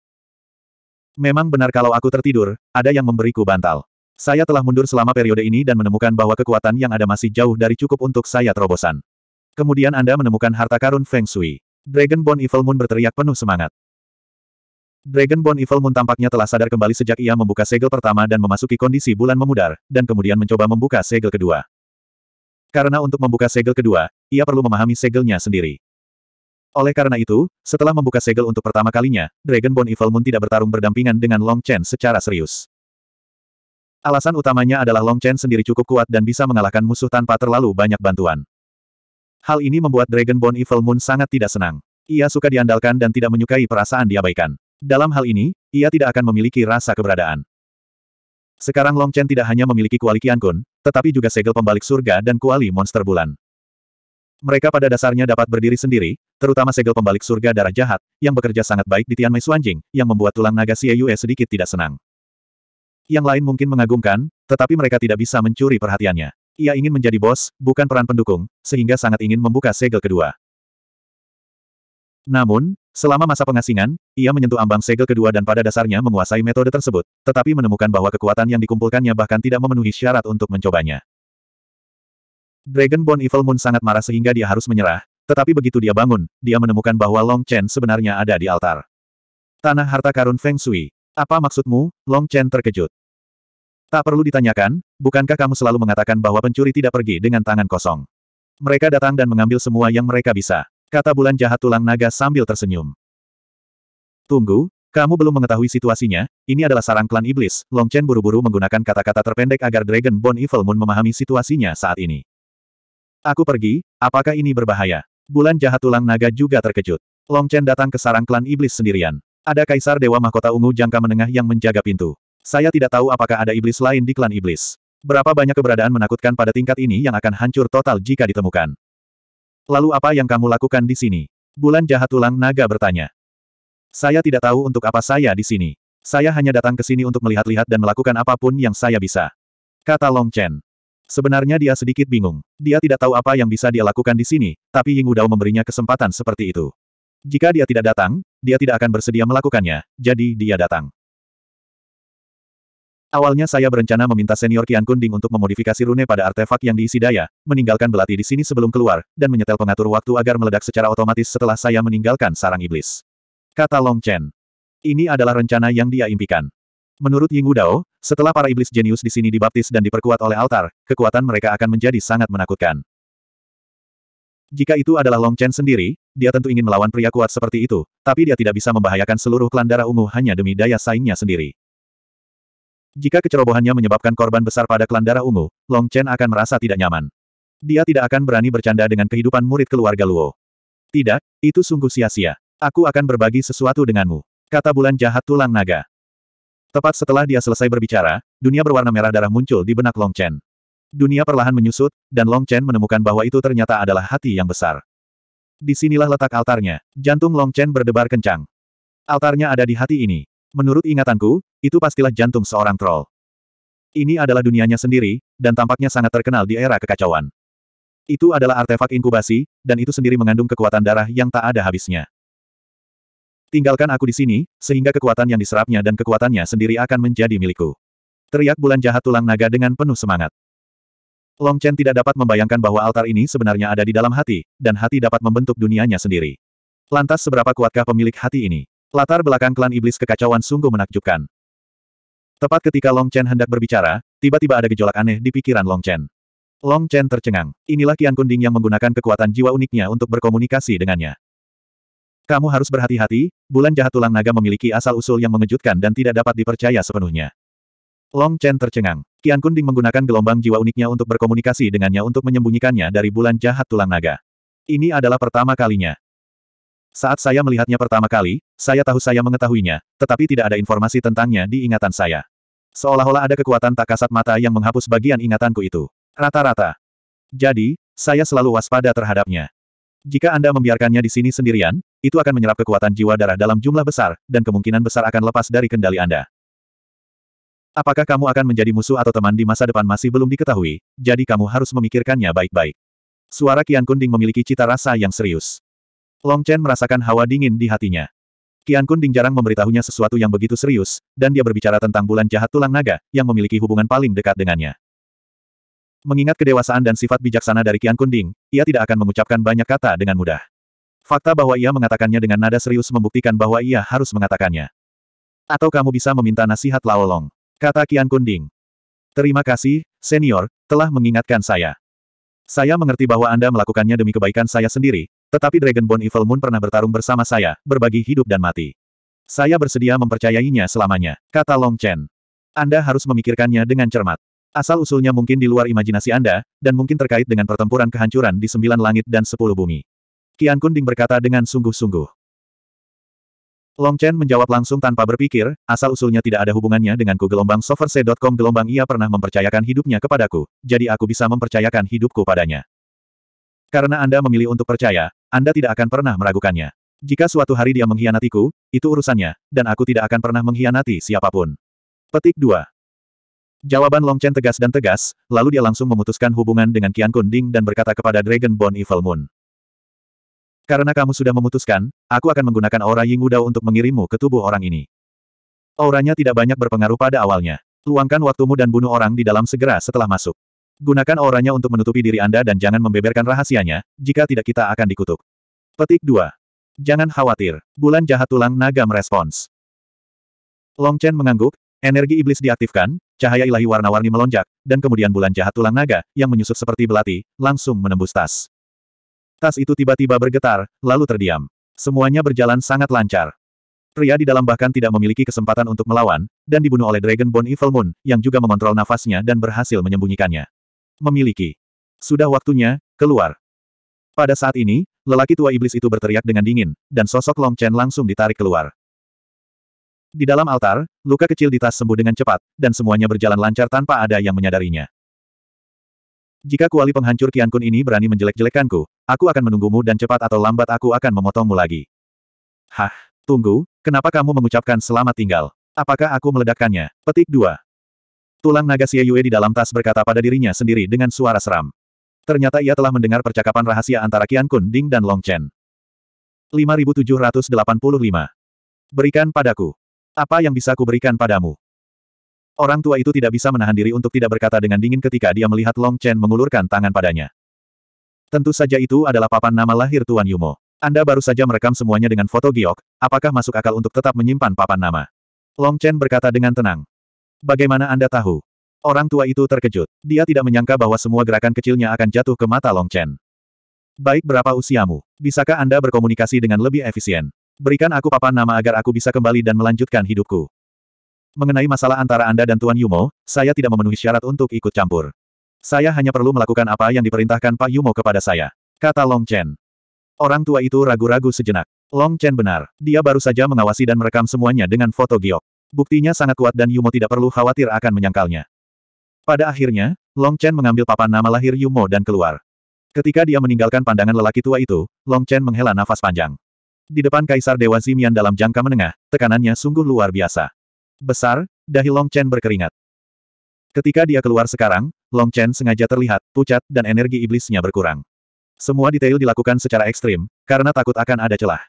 S1: Memang benar kalau aku tertidur, ada yang memberiku bantal. Saya telah mundur selama periode ini dan menemukan bahwa kekuatan yang ada masih jauh dari cukup untuk saya terobosan. Kemudian Anda menemukan harta karun Feng Shui. Dragonborn Evil Moon berteriak penuh semangat. Dragon Dragonborn Evil Moon tampaknya telah sadar kembali sejak ia membuka segel pertama dan memasuki kondisi bulan memudar, dan kemudian mencoba membuka segel kedua. Karena untuk membuka segel kedua, ia perlu memahami segelnya sendiri. Oleh karena itu, setelah membuka segel untuk pertama kalinya, Dragonborn Evil Moon tidak bertarung berdampingan dengan Long Chen secara serius. Alasan utamanya adalah Long Chen sendiri cukup kuat dan bisa mengalahkan musuh tanpa terlalu banyak bantuan. Hal ini membuat Dragonborn Evil Moon sangat tidak senang. Ia suka diandalkan dan tidak menyukai perasaan diabaikan. Dalam hal ini, ia tidak akan memiliki rasa keberadaan. Sekarang Long Chen tidak hanya memiliki Kuali kun, tetapi juga segel pembalik surga dan kuali monster bulan. Mereka pada dasarnya dapat berdiri sendiri, terutama segel pembalik surga darah jahat, yang bekerja sangat baik di Tianmei Suanjing, yang membuat tulang naga Yue sedikit tidak senang. Yang lain mungkin mengagumkan, tetapi mereka tidak bisa mencuri perhatiannya. Ia ingin menjadi bos, bukan peran pendukung, sehingga sangat ingin membuka segel kedua. Namun, selama masa pengasingan, ia menyentuh ambang segel kedua dan pada dasarnya menguasai metode tersebut, tetapi menemukan bahwa kekuatan yang dikumpulkannya bahkan tidak memenuhi syarat untuk mencobanya. Dragonborn Evil Moon sangat marah sehingga dia harus menyerah, tetapi begitu dia bangun, dia menemukan bahwa Long Chen sebenarnya ada di altar. Tanah harta karun Feng Shui. Apa maksudmu? Long Chen terkejut. Tak perlu ditanyakan, bukankah kamu selalu mengatakan bahwa pencuri tidak pergi dengan tangan kosong? Mereka datang dan mengambil semua yang mereka bisa. Kata bulan jahat tulang naga sambil tersenyum. Tunggu, kamu belum mengetahui situasinya, ini adalah sarang klan iblis, Long Chen buru-buru menggunakan kata-kata terpendek agar Dragon Bone Evil Moon memahami situasinya saat ini. Aku pergi, apakah ini berbahaya? Bulan jahat tulang naga juga terkejut. Long Chen datang ke sarang klan iblis sendirian. Ada kaisar dewa mahkota ungu jangka menengah yang menjaga pintu. Saya tidak tahu apakah ada iblis lain di klan iblis. Berapa banyak keberadaan menakutkan pada tingkat ini yang akan hancur total jika ditemukan. Lalu apa yang kamu lakukan di sini? Bulan jahat tulang naga bertanya. Saya tidak tahu untuk apa saya di sini. Saya hanya datang ke sini untuk melihat-lihat dan melakukan apapun yang saya bisa. Kata Long Chen. Sebenarnya dia sedikit bingung. Dia tidak tahu apa yang bisa dia lakukan di sini, tapi Ying Udao memberinya kesempatan seperti itu. Jika dia tidak datang, dia tidak akan bersedia melakukannya, jadi dia datang. Awalnya saya berencana meminta senior Kian Kunding untuk memodifikasi rune pada artefak yang diisi daya, meninggalkan belati di sini sebelum keluar, dan menyetel pengatur waktu agar meledak secara otomatis setelah saya meninggalkan sarang iblis. Kata Long Chen. Ini adalah rencana yang dia impikan. Menurut Ying Wudao, setelah para iblis jenius di sini dibaptis dan diperkuat oleh altar, kekuatan mereka akan menjadi sangat menakutkan. Jika itu adalah Long Chen sendiri, dia tentu ingin melawan pria kuat seperti itu, tapi dia tidak bisa membahayakan seluruh klan darah ungu hanya demi daya saingnya sendiri. Jika kecerobohannya menyebabkan korban besar pada klan darah ungu, Long Chen akan merasa tidak nyaman. Dia tidak akan berani bercanda dengan kehidupan murid keluarga Luo. Tidak, itu sungguh sia-sia. Aku akan berbagi sesuatu denganmu. Kata bulan jahat tulang naga. Tepat setelah dia selesai berbicara, dunia berwarna merah darah muncul di benak Long Chen. Dunia perlahan menyusut, dan Long Chen menemukan bahwa itu ternyata adalah hati yang besar. Disinilah letak altarnya. Jantung Long Chen berdebar kencang. Altarnya ada di hati ini. Menurut ingatanku, itu pastilah jantung seorang troll. Ini adalah dunianya sendiri, dan tampaknya sangat terkenal di era kekacauan. Itu adalah artefak inkubasi, dan itu sendiri mengandung kekuatan darah yang tak ada habisnya. Tinggalkan aku di sini, sehingga kekuatan yang diserapnya dan kekuatannya sendiri akan menjadi milikku. Teriak bulan jahat tulang naga dengan penuh semangat. Long Chen tidak dapat membayangkan bahwa altar ini sebenarnya ada di dalam hati, dan hati dapat membentuk dunianya sendiri. Lantas seberapa kuatkah pemilik hati ini? Latar belakang klan iblis kekacauan sungguh menakjubkan. Tepat ketika Long Chen hendak berbicara, tiba-tiba ada gejolak aneh di pikiran Long Chen. Long Chen tercengang. Inilah Kian Kunding yang menggunakan kekuatan jiwa uniknya untuk berkomunikasi dengannya. Kamu harus berhati-hati, bulan jahat tulang naga memiliki asal-usul yang mengejutkan dan tidak dapat dipercaya sepenuhnya. Long Chen tercengang. Kian Kunding menggunakan gelombang jiwa uniknya untuk berkomunikasi dengannya untuk menyembunyikannya dari bulan jahat tulang naga. Ini adalah pertama kalinya. Saat saya melihatnya pertama kali, saya tahu saya mengetahuinya, tetapi tidak ada informasi tentangnya di ingatan saya. Seolah-olah ada kekuatan tak kasat mata yang menghapus bagian ingatanku itu. Rata-rata. Jadi, saya selalu waspada terhadapnya. Jika Anda membiarkannya di sini sendirian, itu akan menyerap kekuatan jiwa darah dalam jumlah besar, dan kemungkinan besar akan lepas dari kendali Anda. Apakah kamu akan menjadi musuh atau teman di masa depan masih belum diketahui, jadi kamu harus memikirkannya baik-baik. Suara Kian Kunding memiliki cita rasa yang serius. Long Chen merasakan hawa dingin di hatinya. Qian Kunding jarang memberitahunya sesuatu yang begitu serius, dan dia berbicara tentang bulan jahat tulang naga, yang memiliki hubungan paling dekat dengannya. Mengingat kedewasaan dan sifat bijaksana dari Qian Kunding, ia tidak akan mengucapkan banyak kata dengan mudah. Fakta bahwa ia mengatakannya dengan nada serius membuktikan bahwa ia harus mengatakannya. Atau kamu bisa meminta nasihat Long, Kata Qian Kunding. Terima kasih, senior, telah mengingatkan saya. Saya mengerti bahwa Anda melakukannya demi kebaikan saya sendiri, tetapi Dragonborn Evil Moon pernah bertarung bersama saya, berbagi hidup dan mati. Saya bersedia mempercayainya selamanya, kata Long Chen. Anda harus memikirkannya dengan cermat. Asal-usulnya mungkin di luar imajinasi Anda, dan mungkin terkait dengan pertempuran kehancuran di sembilan langit dan sepuluh bumi. Kian Kunding berkata dengan sungguh-sungguh. Long Chen menjawab langsung tanpa berpikir, asal-usulnya tidak ada hubungannya denganku gelombang soverse.com gelombang ia pernah mempercayakan hidupnya kepadaku, jadi aku bisa mempercayakan hidupku padanya. Karena Anda memilih untuk percaya, Anda tidak akan pernah meragukannya. Jika suatu hari dia mengkhianatiku, itu urusannya, dan aku tidak akan pernah mengkhianati siapapun. Petik 2. Jawaban Long Chen tegas dan tegas, lalu dia langsung memutuskan hubungan dengan Qian Kun Ding dan berkata kepada Dragon Bone Evil Moon. Karena kamu sudah memutuskan, aku akan menggunakan aura Ying Wudao untuk mengirimmu ke tubuh orang ini. Auranya tidak banyak berpengaruh pada awalnya. Luangkan waktumu dan bunuh orang di dalam segera setelah masuk. Gunakan auranya untuk menutupi diri Anda dan jangan membeberkan rahasianya, jika tidak kita akan dikutuk. Petik 2. Jangan khawatir, bulan jahat tulang naga merespons. Long Chen mengangguk, energi iblis diaktifkan, cahaya ilahi warna-warni melonjak, dan kemudian bulan jahat tulang naga, yang menyusut seperti belati, langsung menembus tas. Tas itu tiba-tiba bergetar, lalu terdiam. Semuanya berjalan sangat lancar. Pria di dalam bahkan tidak memiliki kesempatan untuk melawan, dan dibunuh oleh Dragon Bone Evil Moon, yang juga mengontrol nafasnya dan berhasil menyembunyikannya memiliki. Sudah waktunya, keluar. Pada saat ini, lelaki tua iblis itu berteriak dengan dingin, dan sosok Long Chen langsung ditarik keluar. Di dalam altar, luka kecil di tas sembuh dengan cepat, dan semuanya berjalan lancar tanpa ada yang menyadarinya. Jika kuali penghancur Kian Kun ini berani menjelek-jelekanku, aku akan menunggumu dan cepat atau lambat aku akan memotongmu lagi. Hah, tunggu, kenapa kamu mengucapkan selamat tinggal? Apakah aku meledakkannya? Petik 2. Tulang naga Xie Yue di dalam tas berkata pada dirinya sendiri dengan suara seram. Ternyata ia telah mendengar percakapan rahasia antara Qian Kun Ding dan Long Chen. 5785. Berikan padaku. Apa yang bisa kuberikan padamu? Orang tua itu tidak bisa menahan diri untuk tidak berkata dengan dingin ketika dia melihat Long Chen mengulurkan tangan padanya. Tentu saja itu adalah papan nama lahir Tuan Yumo. Anda baru saja merekam semuanya dengan foto giok, apakah masuk akal untuk tetap menyimpan papan nama? Long Chen berkata dengan tenang. Bagaimana Anda tahu? Orang tua itu terkejut. Dia tidak menyangka bahwa semua gerakan kecilnya akan jatuh ke mata Long Chen. Baik berapa usiamu? Bisakah Anda berkomunikasi dengan lebih efisien? Berikan aku papan nama agar aku bisa kembali dan melanjutkan hidupku. Mengenai masalah antara Anda dan Tuan Yumo, saya tidak memenuhi syarat untuk ikut campur. Saya hanya perlu melakukan apa yang diperintahkan Pak Yumo kepada saya. Kata Long Chen. Orang tua itu ragu-ragu sejenak. Long Chen benar. Dia baru saja mengawasi dan merekam semuanya dengan foto giok. Buktinya sangat kuat dan Yumo tidak perlu khawatir akan menyangkalnya. Pada akhirnya, Long Chen mengambil papan nama lahir Yumo dan keluar. Ketika dia meninggalkan pandangan lelaki tua itu, Long Chen menghela nafas panjang. Di depan Kaisar Dewa Zimian dalam jangka menengah, tekanannya sungguh luar biasa. Besar, dahi Long Chen berkeringat. Ketika dia keluar sekarang, Long Chen sengaja terlihat, pucat, dan energi iblisnya berkurang. Semua detail dilakukan secara ekstrim, karena takut akan ada celah.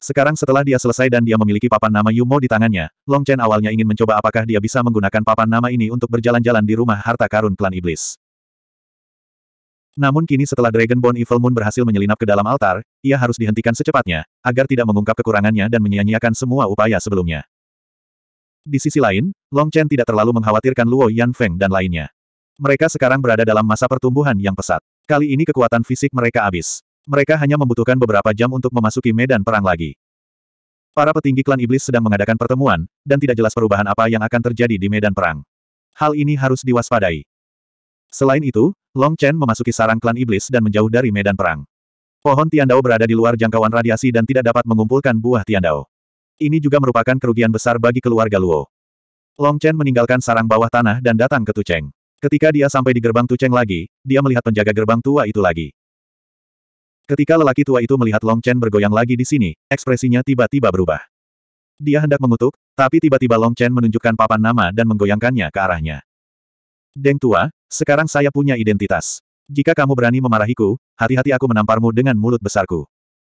S1: Sekarang setelah dia selesai dan dia memiliki papan nama Yumo di tangannya, Long Chen awalnya ingin mencoba apakah dia bisa menggunakan papan nama ini untuk berjalan-jalan di rumah harta karun klan iblis. Namun kini setelah Dragonborn Evil Moon berhasil menyelinap ke dalam altar, ia harus dihentikan secepatnya, agar tidak mengungkap kekurangannya dan menyia-nyiakan semua upaya sebelumnya. Di sisi lain, Long Chen tidak terlalu mengkhawatirkan Luo Yan Feng dan lainnya. Mereka sekarang berada dalam masa pertumbuhan yang pesat. Kali ini kekuatan fisik mereka habis mereka hanya membutuhkan beberapa jam untuk memasuki medan perang lagi. Para petinggi klan iblis sedang mengadakan pertemuan, dan tidak jelas perubahan apa yang akan terjadi di medan perang. Hal ini harus diwaspadai. Selain itu, Long Chen memasuki sarang klan iblis dan menjauh dari medan perang. Pohon Tiandao berada di luar jangkauan radiasi dan tidak dapat mengumpulkan buah Tiandao. Ini juga merupakan kerugian besar bagi keluarga Luo. Long Chen meninggalkan sarang bawah tanah dan datang ke Tucheng. Ketika dia sampai di gerbang Tucheng lagi, dia melihat penjaga gerbang tua itu lagi. Ketika lelaki tua itu melihat Long Chen bergoyang lagi di sini, ekspresinya tiba-tiba berubah. Dia hendak mengutuk, tapi tiba-tiba Long Chen menunjukkan papan nama dan menggoyangkannya ke arahnya. Deng tua, sekarang saya punya identitas. Jika kamu berani memarahiku, hati-hati aku menamparmu dengan mulut besarku.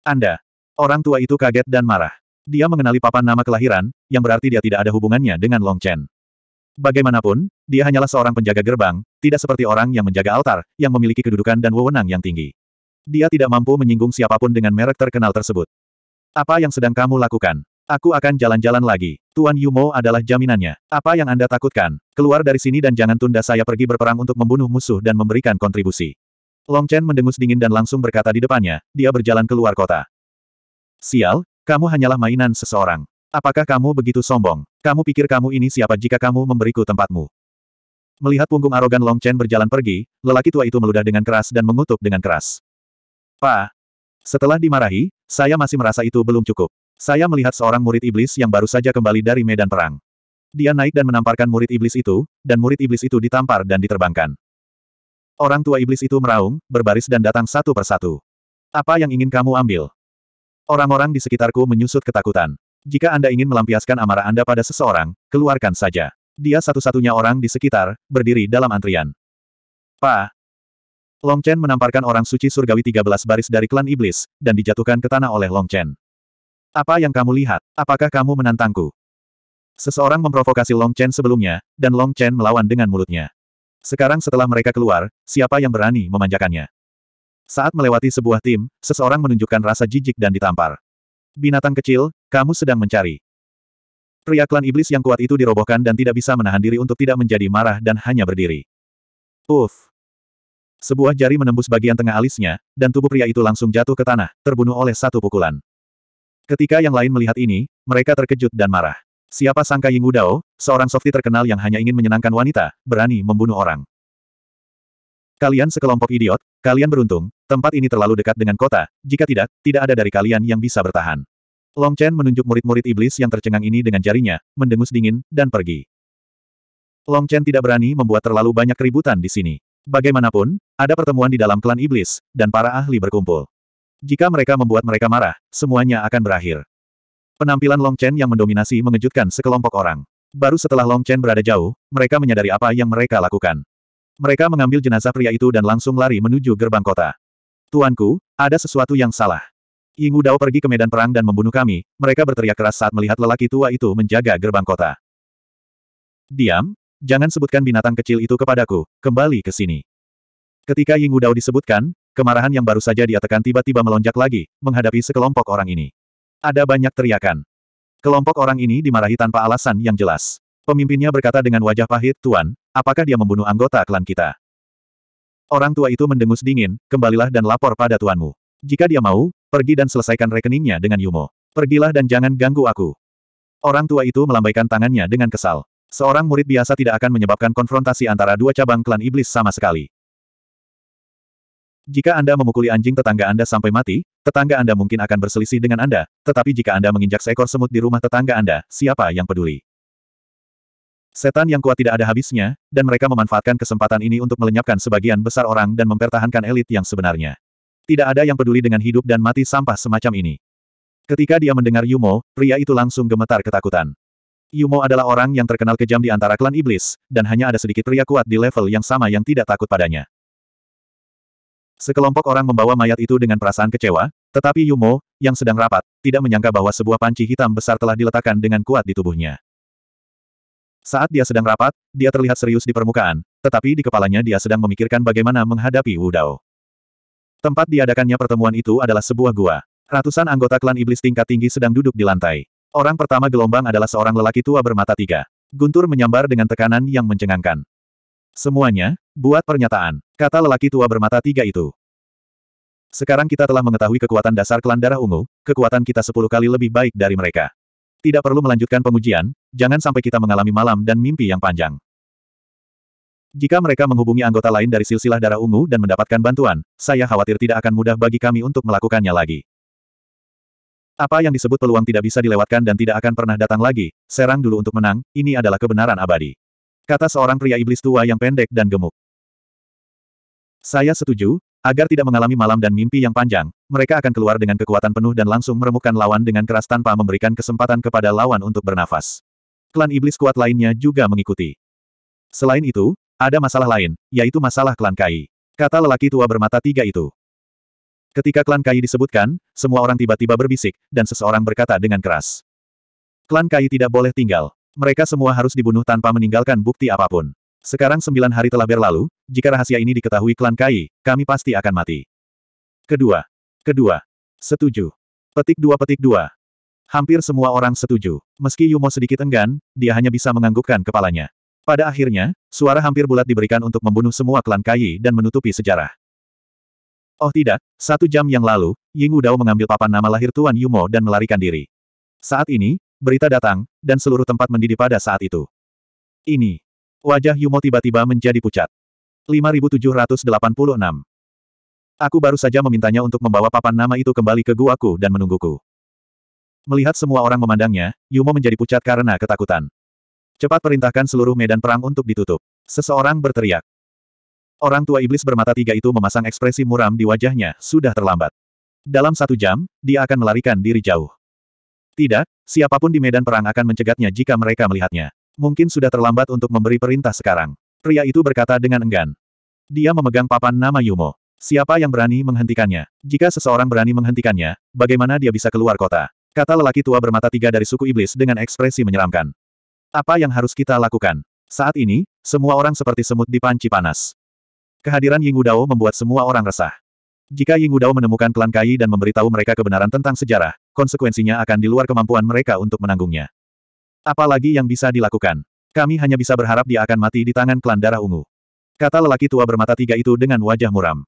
S1: Anda. Orang tua itu kaget dan marah. Dia mengenali papan nama kelahiran, yang berarti dia tidak ada hubungannya dengan Long Chen. Bagaimanapun, dia hanyalah seorang penjaga gerbang, tidak seperti orang yang menjaga altar, yang memiliki kedudukan dan wewenang yang tinggi. Dia tidak mampu menyinggung siapapun dengan merek terkenal tersebut. Apa yang sedang kamu lakukan? Aku akan jalan-jalan lagi. Tuan Yumo adalah jaminannya. Apa yang Anda takutkan? Keluar dari sini dan jangan tunda saya pergi berperang untuk membunuh musuh dan memberikan kontribusi. Long Chen mendengus dingin dan langsung berkata di depannya, dia berjalan keluar kota. Sial, kamu hanyalah mainan seseorang. Apakah kamu begitu sombong? Kamu pikir kamu ini siapa jika kamu memberiku tempatmu? Melihat punggung arogan Long Chen berjalan pergi, lelaki tua itu meludah dengan keras dan mengutuk dengan keras. Pa. Setelah dimarahi, saya masih merasa itu belum cukup. Saya melihat seorang murid iblis yang baru saja kembali dari medan perang. Dia naik dan menamparkan murid iblis itu, dan murid iblis itu ditampar dan diterbangkan. Orang tua iblis itu meraung, berbaris dan datang satu persatu. Apa yang ingin kamu ambil? Orang-orang di sekitarku menyusut ketakutan. Jika Anda ingin melampiaskan amarah Anda pada seseorang, keluarkan saja. Dia satu-satunya orang di sekitar, berdiri dalam antrian. Pa, Long Chen menamparkan orang suci surgawi 13 baris dari klan iblis, dan dijatuhkan ke tanah oleh Long Chen. Apa yang kamu lihat? Apakah kamu menantangku? Seseorang memprovokasi Long Chen sebelumnya, dan Long Chen melawan dengan mulutnya. Sekarang setelah mereka keluar, siapa yang berani memanjakannya? Saat melewati sebuah tim, seseorang menunjukkan rasa jijik dan ditampar. Binatang kecil, kamu sedang mencari. Pria klan iblis yang kuat itu dirobohkan dan tidak bisa menahan diri untuk tidak menjadi marah dan hanya berdiri. Uff, sebuah jari menembus bagian tengah alisnya, dan tubuh pria itu langsung jatuh ke tanah, terbunuh oleh satu pukulan. Ketika yang lain melihat ini, mereka terkejut dan marah. Siapa sangka Ying Wudao, seorang softy terkenal yang hanya ingin menyenangkan wanita, berani membunuh orang. Kalian sekelompok idiot, kalian beruntung, tempat ini terlalu dekat dengan kota, jika tidak, tidak ada dari kalian yang bisa bertahan. Long Chen menunjuk murid-murid iblis yang tercengang ini dengan jarinya, mendengus dingin, dan pergi. Long Chen tidak berani membuat terlalu banyak keributan di sini. Bagaimanapun, ada pertemuan di dalam klan iblis, dan para ahli berkumpul. Jika mereka membuat mereka marah, semuanya akan berakhir. Penampilan Long Chen yang mendominasi mengejutkan sekelompok orang. Baru setelah Long Chen berada jauh, mereka menyadari apa yang mereka lakukan. Mereka mengambil jenazah pria itu dan langsung lari menuju gerbang kota. Tuanku, ada sesuatu yang salah. Yingu Dao pergi ke medan perang dan membunuh kami, mereka berteriak keras saat melihat lelaki tua itu menjaga gerbang kota. Diam, jangan sebutkan binatang kecil itu kepadaku, kembali ke sini. Ketika Ying Wudao disebutkan, kemarahan yang baru saja dia tekan tiba-tiba melonjak lagi, menghadapi sekelompok orang ini. Ada banyak teriakan. Kelompok orang ini dimarahi tanpa alasan yang jelas. Pemimpinnya berkata dengan wajah pahit, Tuan, apakah dia membunuh anggota klan kita? Orang tua itu mendengus dingin, kembalilah dan lapor pada tuanmu. Jika dia mau, pergi dan selesaikan rekeningnya dengan Yumo. Pergilah dan jangan ganggu aku. Orang tua itu melambaikan tangannya dengan kesal. Seorang murid biasa tidak akan menyebabkan konfrontasi antara dua cabang klan iblis sama sekali. Jika Anda memukuli anjing tetangga Anda sampai mati, tetangga Anda mungkin akan berselisih dengan Anda, tetapi jika Anda menginjak seekor semut di rumah tetangga Anda, siapa yang peduli? Setan yang kuat tidak ada habisnya, dan mereka memanfaatkan kesempatan ini untuk melenyapkan sebagian besar orang dan mempertahankan elit yang sebenarnya. Tidak ada yang peduli dengan hidup dan mati sampah semacam ini. Ketika dia mendengar Yumo, pria itu langsung gemetar ketakutan. Yumo adalah orang yang terkenal kejam di antara klan iblis, dan hanya ada sedikit pria kuat di level yang sama yang tidak takut padanya. Sekelompok orang membawa mayat itu dengan perasaan kecewa, tetapi Yumo, yang sedang rapat, tidak menyangka bahwa sebuah panci hitam besar telah diletakkan dengan kuat di tubuhnya. Saat dia sedang rapat, dia terlihat serius di permukaan, tetapi di kepalanya dia sedang memikirkan bagaimana menghadapi Wu Dao. Tempat diadakannya pertemuan itu adalah sebuah gua. Ratusan anggota klan iblis tingkat tinggi sedang duduk di lantai. Orang pertama gelombang adalah seorang lelaki tua bermata tiga. Guntur menyambar dengan tekanan yang mencengangkan. Semuanya, buat pernyataan, kata lelaki tua bermata tiga itu. Sekarang kita telah mengetahui kekuatan dasar klan darah ungu, kekuatan kita sepuluh kali lebih baik dari mereka. Tidak perlu melanjutkan pengujian, jangan sampai kita mengalami malam dan mimpi yang panjang. Jika mereka menghubungi anggota lain dari silsilah darah ungu dan mendapatkan bantuan, saya khawatir tidak akan mudah bagi kami untuk melakukannya lagi. Apa yang disebut peluang tidak bisa dilewatkan dan tidak akan pernah datang lagi, serang dulu untuk menang, ini adalah kebenaran abadi. Kata seorang pria iblis tua yang pendek dan gemuk. Saya setuju, agar tidak mengalami malam dan mimpi yang panjang, mereka akan keluar dengan kekuatan penuh dan langsung meremukkan lawan dengan keras tanpa memberikan kesempatan kepada lawan untuk bernafas. Klan iblis kuat lainnya juga mengikuti. Selain itu, ada masalah lain, yaitu masalah klan Kai. Kata lelaki tua bermata tiga itu. Ketika klan Kai disebutkan, semua orang tiba-tiba berbisik, dan seseorang berkata dengan keras. Klan Kai tidak boleh tinggal. Mereka semua harus dibunuh tanpa meninggalkan bukti apapun. Sekarang sembilan hari telah berlalu, jika rahasia ini diketahui klan Kai, kami pasti akan mati. Kedua. Kedua. Setuju. Petik dua petik dua. Hampir semua orang setuju. Meski Yumo sedikit enggan, dia hanya bisa menganggukkan kepalanya. Pada akhirnya, suara hampir bulat diberikan untuk membunuh semua klan Kai dan menutupi sejarah. Oh tidak, satu jam yang lalu, Ying Udao mengambil papan nama lahir Tuan Yumo dan melarikan diri. Saat ini, berita datang, dan seluruh tempat mendidih pada saat itu. Ini. Wajah Yumo tiba-tiba menjadi pucat. 5786. Aku baru saja memintanya untuk membawa papan nama itu kembali ke guaku dan menungguku. Melihat semua orang memandangnya, Yumo menjadi pucat karena ketakutan. Cepat perintahkan seluruh medan perang untuk ditutup. Seseorang berteriak. Orang tua iblis bermata tiga itu memasang ekspresi muram di wajahnya, sudah terlambat. Dalam satu jam, dia akan melarikan diri jauh. Tidak, siapapun di medan perang akan mencegatnya jika mereka melihatnya. Mungkin sudah terlambat untuk memberi perintah sekarang. Pria itu berkata dengan enggan. Dia memegang papan nama Yumo. Siapa yang berani menghentikannya? Jika seseorang berani menghentikannya, bagaimana dia bisa keluar kota? Kata lelaki tua bermata tiga dari suku iblis dengan ekspresi menyeramkan. Apa yang harus kita lakukan? Saat ini, semua orang seperti semut di panci panas. Kehadiran Ying Dao membuat semua orang resah. Jika Ying Dao menemukan klan Kai dan memberitahu mereka kebenaran tentang sejarah, konsekuensinya akan di luar kemampuan mereka untuk menanggungnya. Apalagi yang bisa dilakukan? Kami hanya bisa berharap dia akan mati di tangan klan darah ungu. Kata lelaki tua bermata tiga itu dengan wajah muram.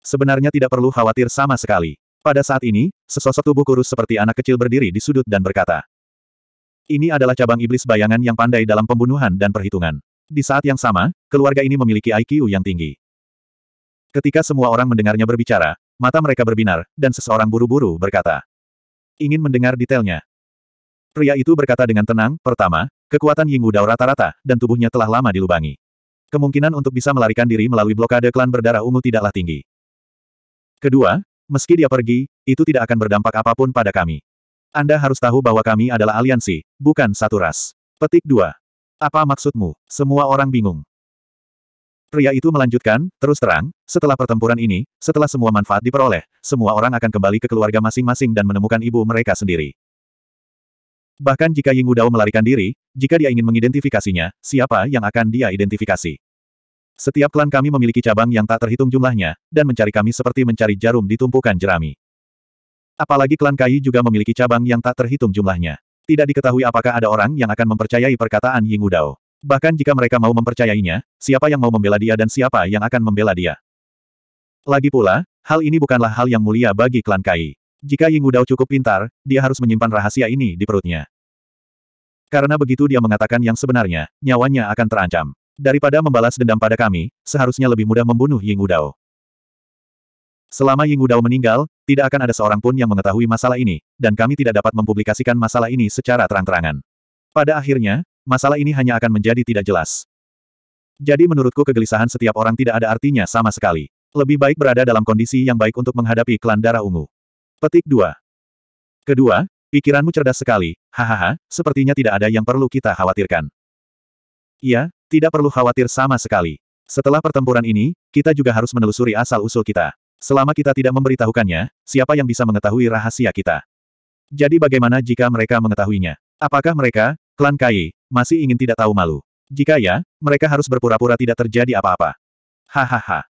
S1: Sebenarnya tidak perlu khawatir sama sekali. Pada saat ini, sesosok tubuh kurus seperti anak kecil berdiri di sudut dan berkata. Ini adalah cabang iblis bayangan yang pandai dalam pembunuhan dan perhitungan. Di saat yang sama, keluarga ini memiliki IQ yang tinggi. Ketika semua orang mendengarnya berbicara, mata mereka berbinar, dan seseorang buru-buru berkata. Ingin mendengar detailnya. Pria itu berkata dengan tenang, pertama, kekuatan Ying Dao rata-rata, dan tubuhnya telah lama dilubangi. Kemungkinan untuk bisa melarikan diri melalui blokade klan berdarah ungu tidaklah tinggi. Kedua, meski dia pergi, itu tidak akan berdampak apapun pada kami. Anda harus tahu bahwa kami adalah aliansi, bukan satu ras. Petik 2. Apa maksudmu? Semua orang bingung. Pria itu melanjutkan, terus terang, setelah pertempuran ini, setelah semua manfaat diperoleh, semua orang akan kembali ke keluarga masing-masing dan menemukan ibu mereka sendiri. Bahkan jika Ying Udao melarikan diri, jika dia ingin mengidentifikasinya, siapa yang akan dia identifikasi? Setiap klan kami memiliki cabang yang tak terhitung jumlahnya, dan mencari kami seperti mencari jarum di tumpukan jerami. Apalagi klan Kai juga memiliki cabang yang tak terhitung jumlahnya. Tidak diketahui apakah ada orang yang akan mempercayai perkataan Ying Udao. Bahkan jika mereka mau mempercayainya, siapa yang mau membela dia dan siapa yang akan membela dia. Lagi pula, hal ini bukanlah hal yang mulia bagi klan Kai. Jika Ying Udao cukup pintar, dia harus menyimpan rahasia ini di perutnya. Karena begitu dia mengatakan yang sebenarnya, nyawanya akan terancam. Daripada membalas dendam pada kami, seharusnya lebih mudah membunuh Ying Udao. Selama Ying Wudao meninggal, tidak akan ada seorang pun yang mengetahui masalah ini, dan kami tidak dapat mempublikasikan masalah ini secara terang-terangan. Pada akhirnya, masalah ini hanya akan menjadi tidak jelas. Jadi menurutku kegelisahan setiap orang tidak ada artinya sama sekali. Lebih baik berada dalam kondisi yang baik untuk menghadapi klan darah ungu. Petik 2. Kedua, pikiranmu cerdas sekali, hahaha, sepertinya tidak ada yang perlu kita khawatirkan. Iya, tidak perlu khawatir sama sekali. Setelah pertempuran ini, kita juga harus menelusuri asal-usul kita. Selama kita tidak memberitahukannya, siapa yang bisa mengetahui rahasia kita? Jadi bagaimana jika mereka mengetahuinya? Apakah mereka, klan Kai, masih ingin tidak tahu malu? Jika ya, mereka harus berpura-pura tidak terjadi apa-apa. Hahaha.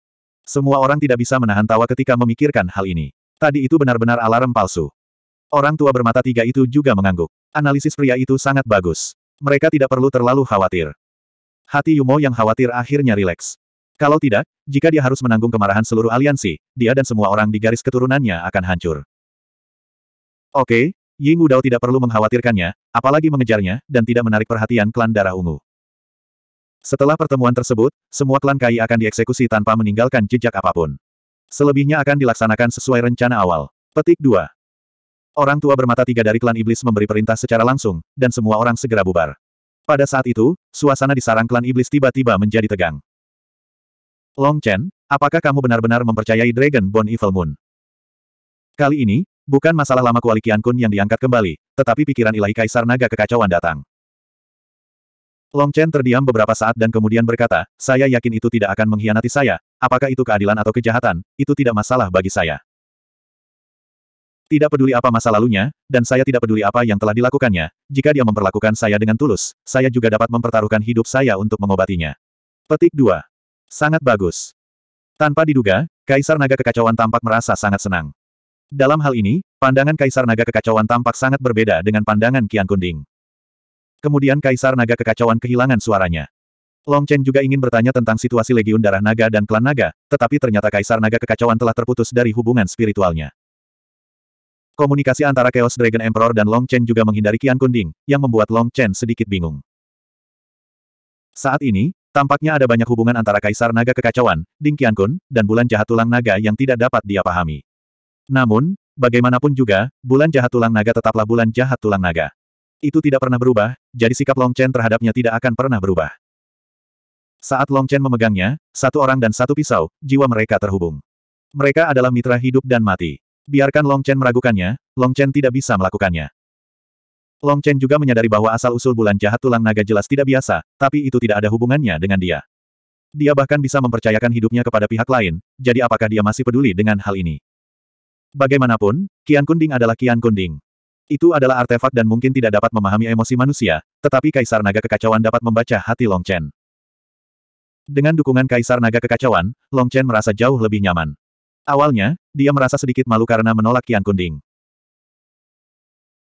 S1: Semua orang tidak bisa menahan tawa ketika memikirkan hal ini. Tadi itu benar-benar alarm palsu. Orang tua bermata tiga itu juga mengangguk. Analisis pria itu sangat bagus. Mereka tidak perlu terlalu khawatir. Hati Yumo yang khawatir akhirnya rileks. Kalau tidak, jika dia harus menanggung kemarahan seluruh aliansi, dia dan semua orang di garis keturunannya akan hancur. Oke, Ying Udao tidak perlu mengkhawatirkannya, apalagi mengejarnya, dan tidak menarik perhatian klan darah ungu. Setelah pertemuan tersebut, semua klan Kai akan dieksekusi tanpa meninggalkan jejak apapun. Selebihnya akan dilaksanakan sesuai rencana awal. Petik 2. Orang tua bermata tiga dari klan iblis memberi perintah secara langsung, dan semua orang segera bubar. Pada saat itu, suasana di sarang klan iblis tiba-tiba menjadi tegang. Long Chen, apakah kamu benar-benar mempercayai Dragon Bone Evil Moon? Kali ini, bukan masalah lama kuali Qian Kun yang diangkat kembali, tetapi pikiran ilahi Kaisar Naga kekacauan datang. Long Chen terdiam beberapa saat dan kemudian berkata, saya yakin itu tidak akan mengkhianati saya, apakah itu keadilan atau kejahatan, itu tidak masalah bagi saya. Tidak peduli apa masa lalunya, dan saya tidak peduli apa yang telah dilakukannya, jika dia memperlakukan saya dengan tulus, saya juga dapat mempertaruhkan hidup saya untuk mengobatinya. Petik 2. Sangat bagus. Tanpa diduga, Kaisar Naga Kekacauan tampak merasa sangat senang. Dalam hal ini, pandangan Kaisar Naga Kekacauan tampak sangat berbeda dengan pandangan Kian Kunding. Kemudian Kaisar Naga Kekacauan kehilangan suaranya. Long Chen juga ingin bertanya tentang situasi Legiun Darah Naga dan Klan Naga, tetapi ternyata Kaisar Naga Kekacauan telah terputus dari hubungan spiritualnya. Komunikasi antara Chaos Dragon Emperor dan Long Chen juga menghindari Kian Kunding, yang membuat Long Chen sedikit bingung. Saat ini, Tampaknya ada banyak hubungan antara Kaisar Naga Kekacauan, Ding Qiankun, dan bulan jahat tulang naga yang tidak dapat dia pahami. Namun, bagaimanapun juga, bulan jahat tulang naga tetaplah bulan jahat tulang naga. Itu tidak pernah berubah, jadi sikap Long Chen terhadapnya tidak akan pernah berubah. Saat Long Chen memegangnya, satu orang dan satu pisau, jiwa mereka terhubung. Mereka adalah mitra hidup dan mati. Biarkan Long Chen meragukannya, Long Chen tidak bisa melakukannya. Long Chen juga menyadari bahwa asal-usul bulan jahat tulang naga jelas tidak biasa, tapi itu tidak ada hubungannya dengan dia. Dia bahkan bisa mempercayakan hidupnya kepada pihak lain, jadi apakah dia masih peduli dengan hal ini? Bagaimanapun, Kian Kunding adalah Kian Kunding. Itu adalah artefak dan mungkin tidak dapat memahami emosi manusia, tetapi Kaisar Naga Kekacauan dapat membaca hati Long Chen. Dengan dukungan Kaisar Naga Kekacauan, Long Chen merasa jauh lebih nyaman. Awalnya, dia merasa sedikit malu karena menolak Kian Kunding.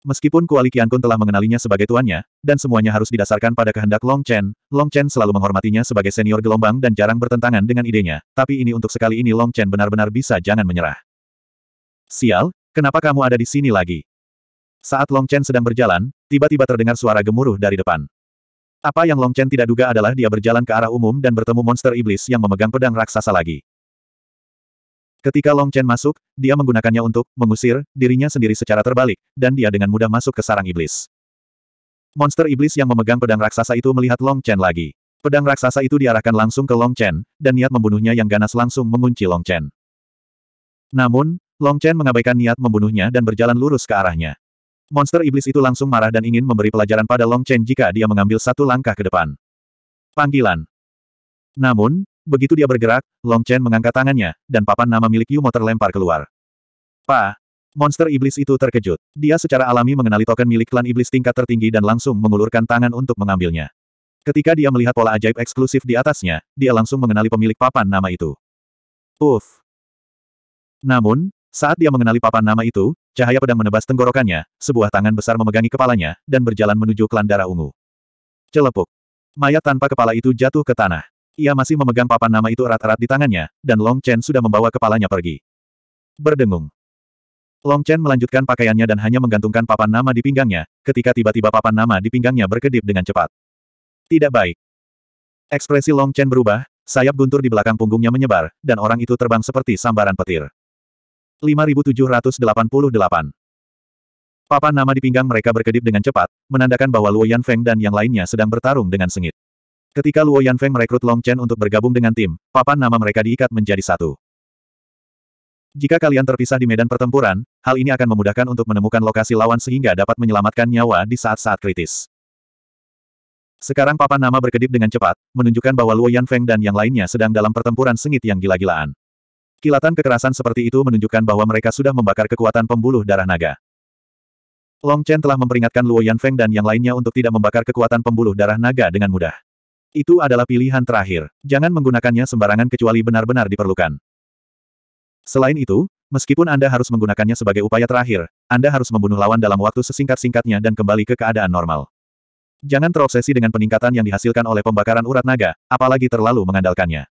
S1: Meskipun Kuali Kun telah mengenalinya sebagai tuannya, dan semuanya harus didasarkan pada kehendak Long Chen, Long Chen selalu menghormatinya sebagai senior gelombang dan jarang bertentangan dengan idenya, tapi ini untuk sekali ini Long Chen benar-benar bisa jangan menyerah. Sial, kenapa kamu ada di sini lagi? Saat Long Chen sedang berjalan, tiba-tiba terdengar suara gemuruh dari depan. Apa yang Long Chen tidak duga adalah dia berjalan ke arah umum dan bertemu monster iblis yang memegang pedang raksasa lagi. Ketika Long Chen masuk, dia menggunakannya untuk mengusir dirinya sendiri secara terbalik, dan dia dengan mudah masuk ke sarang iblis. Monster iblis yang memegang pedang raksasa itu melihat Long Chen lagi. Pedang raksasa itu diarahkan langsung ke Long Chen, dan niat membunuhnya yang ganas langsung mengunci Long Chen. Namun, Long Chen mengabaikan niat membunuhnya dan berjalan lurus ke arahnya. Monster iblis itu langsung marah dan ingin memberi pelajaran pada Long Chen jika dia mengambil satu langkah ke depan. Panggilan. Namun, Begitu dia bergerak, Long Chen mengangkat tangannya, dan papan nama milik Yumo terlempar keluar. Pa! Monster iblis itu terkejut. Dia secara alami mengenali token milik klan iblis tingkat tertinggi dan langsung mengulurkan tangan untuk mengambilnya. Ketika dia melihat pola ajaib eksklusif di atasnya, dia langsung mengenali pemilik papan nama itu. Uff! Namun, saat dia mengenali papan nama itu, cahaya pedang menebas tenggorokannya, sebuah tangan besar memegangi kepalanya, dan berjalan menuju klan darah ungu. Celepuk! Mayat tanpa kepala itu jatuh ke tanah. Ia masih memegang papan nama itu erat-erat di tangannya, dan Long Chen sudah membawa kepalanya pergi. Berdengung. Long Chen melanjutkan pakaiannya dan hanya menggantungkan papan nama di pinggangnya, ketika tiba-tiba papan nama di pinggangnya berkedip dengan cepat. Tidak baik. Ekspresi Long Chen berubah, sayap guntur di belakang punggungnya menyebar, dan orang itu terbang seperti sambaran petir. 5788 Papan nama di pinggang mereka berkedip dengan cepat, menandakan bahwa Luo Yan Feng dan yang lainnya sedang bertarung dengan sengit. Ketika Luo Yanfeng merekrut Long Chen untuk bergabung dengan tim, papan nama mereka diikat menjadi satu. Jika kalian terpisah di medan pertempuran, hal ini akan memudahkan untuk menemukan lokasi lawan sehingga dapat menyelamatkan nyawa di saat-saat kritis. Sekarang papan nama berkedip dengan cepat, menunjukkan bahwa Luo Yanfeng dan yang lainnya sedang dalam pertempuran sengit yang gila-gilaan. Kilatan kekerasan seperti itu menunjukkan bahwa mereka sudah membakar kekuatan pembuluh darah naga. Long Chen telah memperingatkan Luo Yanfeng dan yang lainnya untuk tidak membakar kekuatan pembuluh darah naga dengan mudah. Itu adalah pilihan terakhir. Jangan menggunakannya sembarangan kecuali benar-benar diperlukan. Selain itu, meskipun Anda harus menggunakannya sebagai upaya terakhir, Anda harus membunuh lawan dalam waktu sesingkat-singkatnya dan kembali ke keadaan normal. Jangan terobsesi dengan peningkatan yang dihasilkan oleh pembakaran urat naga, apalagi terlalu mengandalkannya.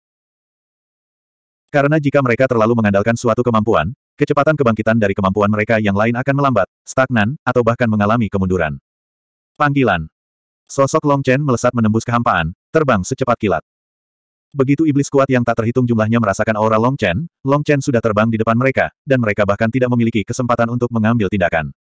S1: Karena jika mereka terlalu mengandalkan suatu kemampuan, kecepatan kebangkitan dari kemampuan mereka yang lain akan melambat, stagnan, atau bahkan mengalami kemunduran. Panggilan Sosok Long Chen melesat menembus kehampaan, terbang secepat kilat. Begitu iblis kuat yang tak terhitung jumlahnya merasakan aura Long Chen, Long Chen sudah terbang di depan mereka, dan mereka bahkan tidak memiliki kesempatan untuk mengambil tindakan.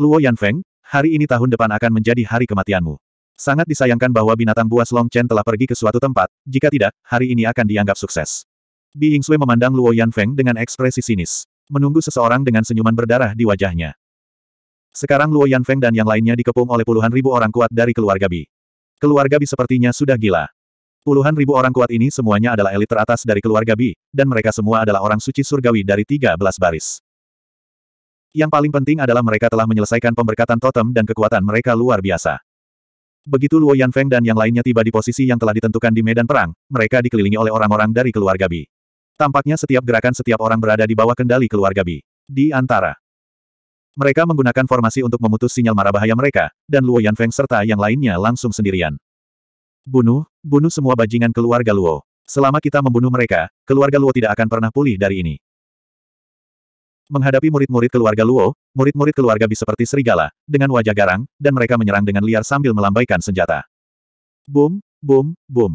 S1: Luo Yanfeng, hari ini tahun depan akan menjadi hari kematianmu. Sangat disayangkan bahwa binatang buas Long Chen telah pergi ke suatu tempat, jika tidak, hari ini akan dianggap sukses. Bi Yingsui memandang Luo Yanfeng dengan ekspresi sinis. Menunggu seseorang dengan senyuman berdarah di wajahnya. Sekarang Luo Yanfeng dan yang lainnya dikepung oleh puluhan ribu orang kuat dari keluarga Bi. Keluarga Bi sepertinya sudah gila. Puluhan ribu orang kuat ini semuanya adalah elit teratas dari keluarga Bi, dan mereka semua adalah orang suci surgawi dari 13 baris. Yang paling penting adalah mereka telah menyelesaikan pemberkatan totem dan kekuatan mereka luar biasa. Begitu Luo Yanfeng dan yang lainnya tiba di posisi yang telah ditentukan di medan perang, mereka dikelilingi oleh orang-orang dari keluarga Bi. Tampaknya setiap gerakan setiap orang berada di bawah kendali keluarga Bi. Di antara mereka menggunakan formasi untuk memutus sinyal marah bahaya mereka, dan Luo Yanfeng serta yang lainnya langsung sendirian. Bunuh, bunuh semua bajingan keluarga Luo. Selama kita membunuh mereka, keluarga Luo tidak akan pernah pulih dari ini. Menghadapi murid-murid keluarga Luo, murid-murid keluarga bisa seperti serigala, dengan wajah garang, dan mereka menyerang dengan liar sambil melambaikan senjata. Boom, boom, boom.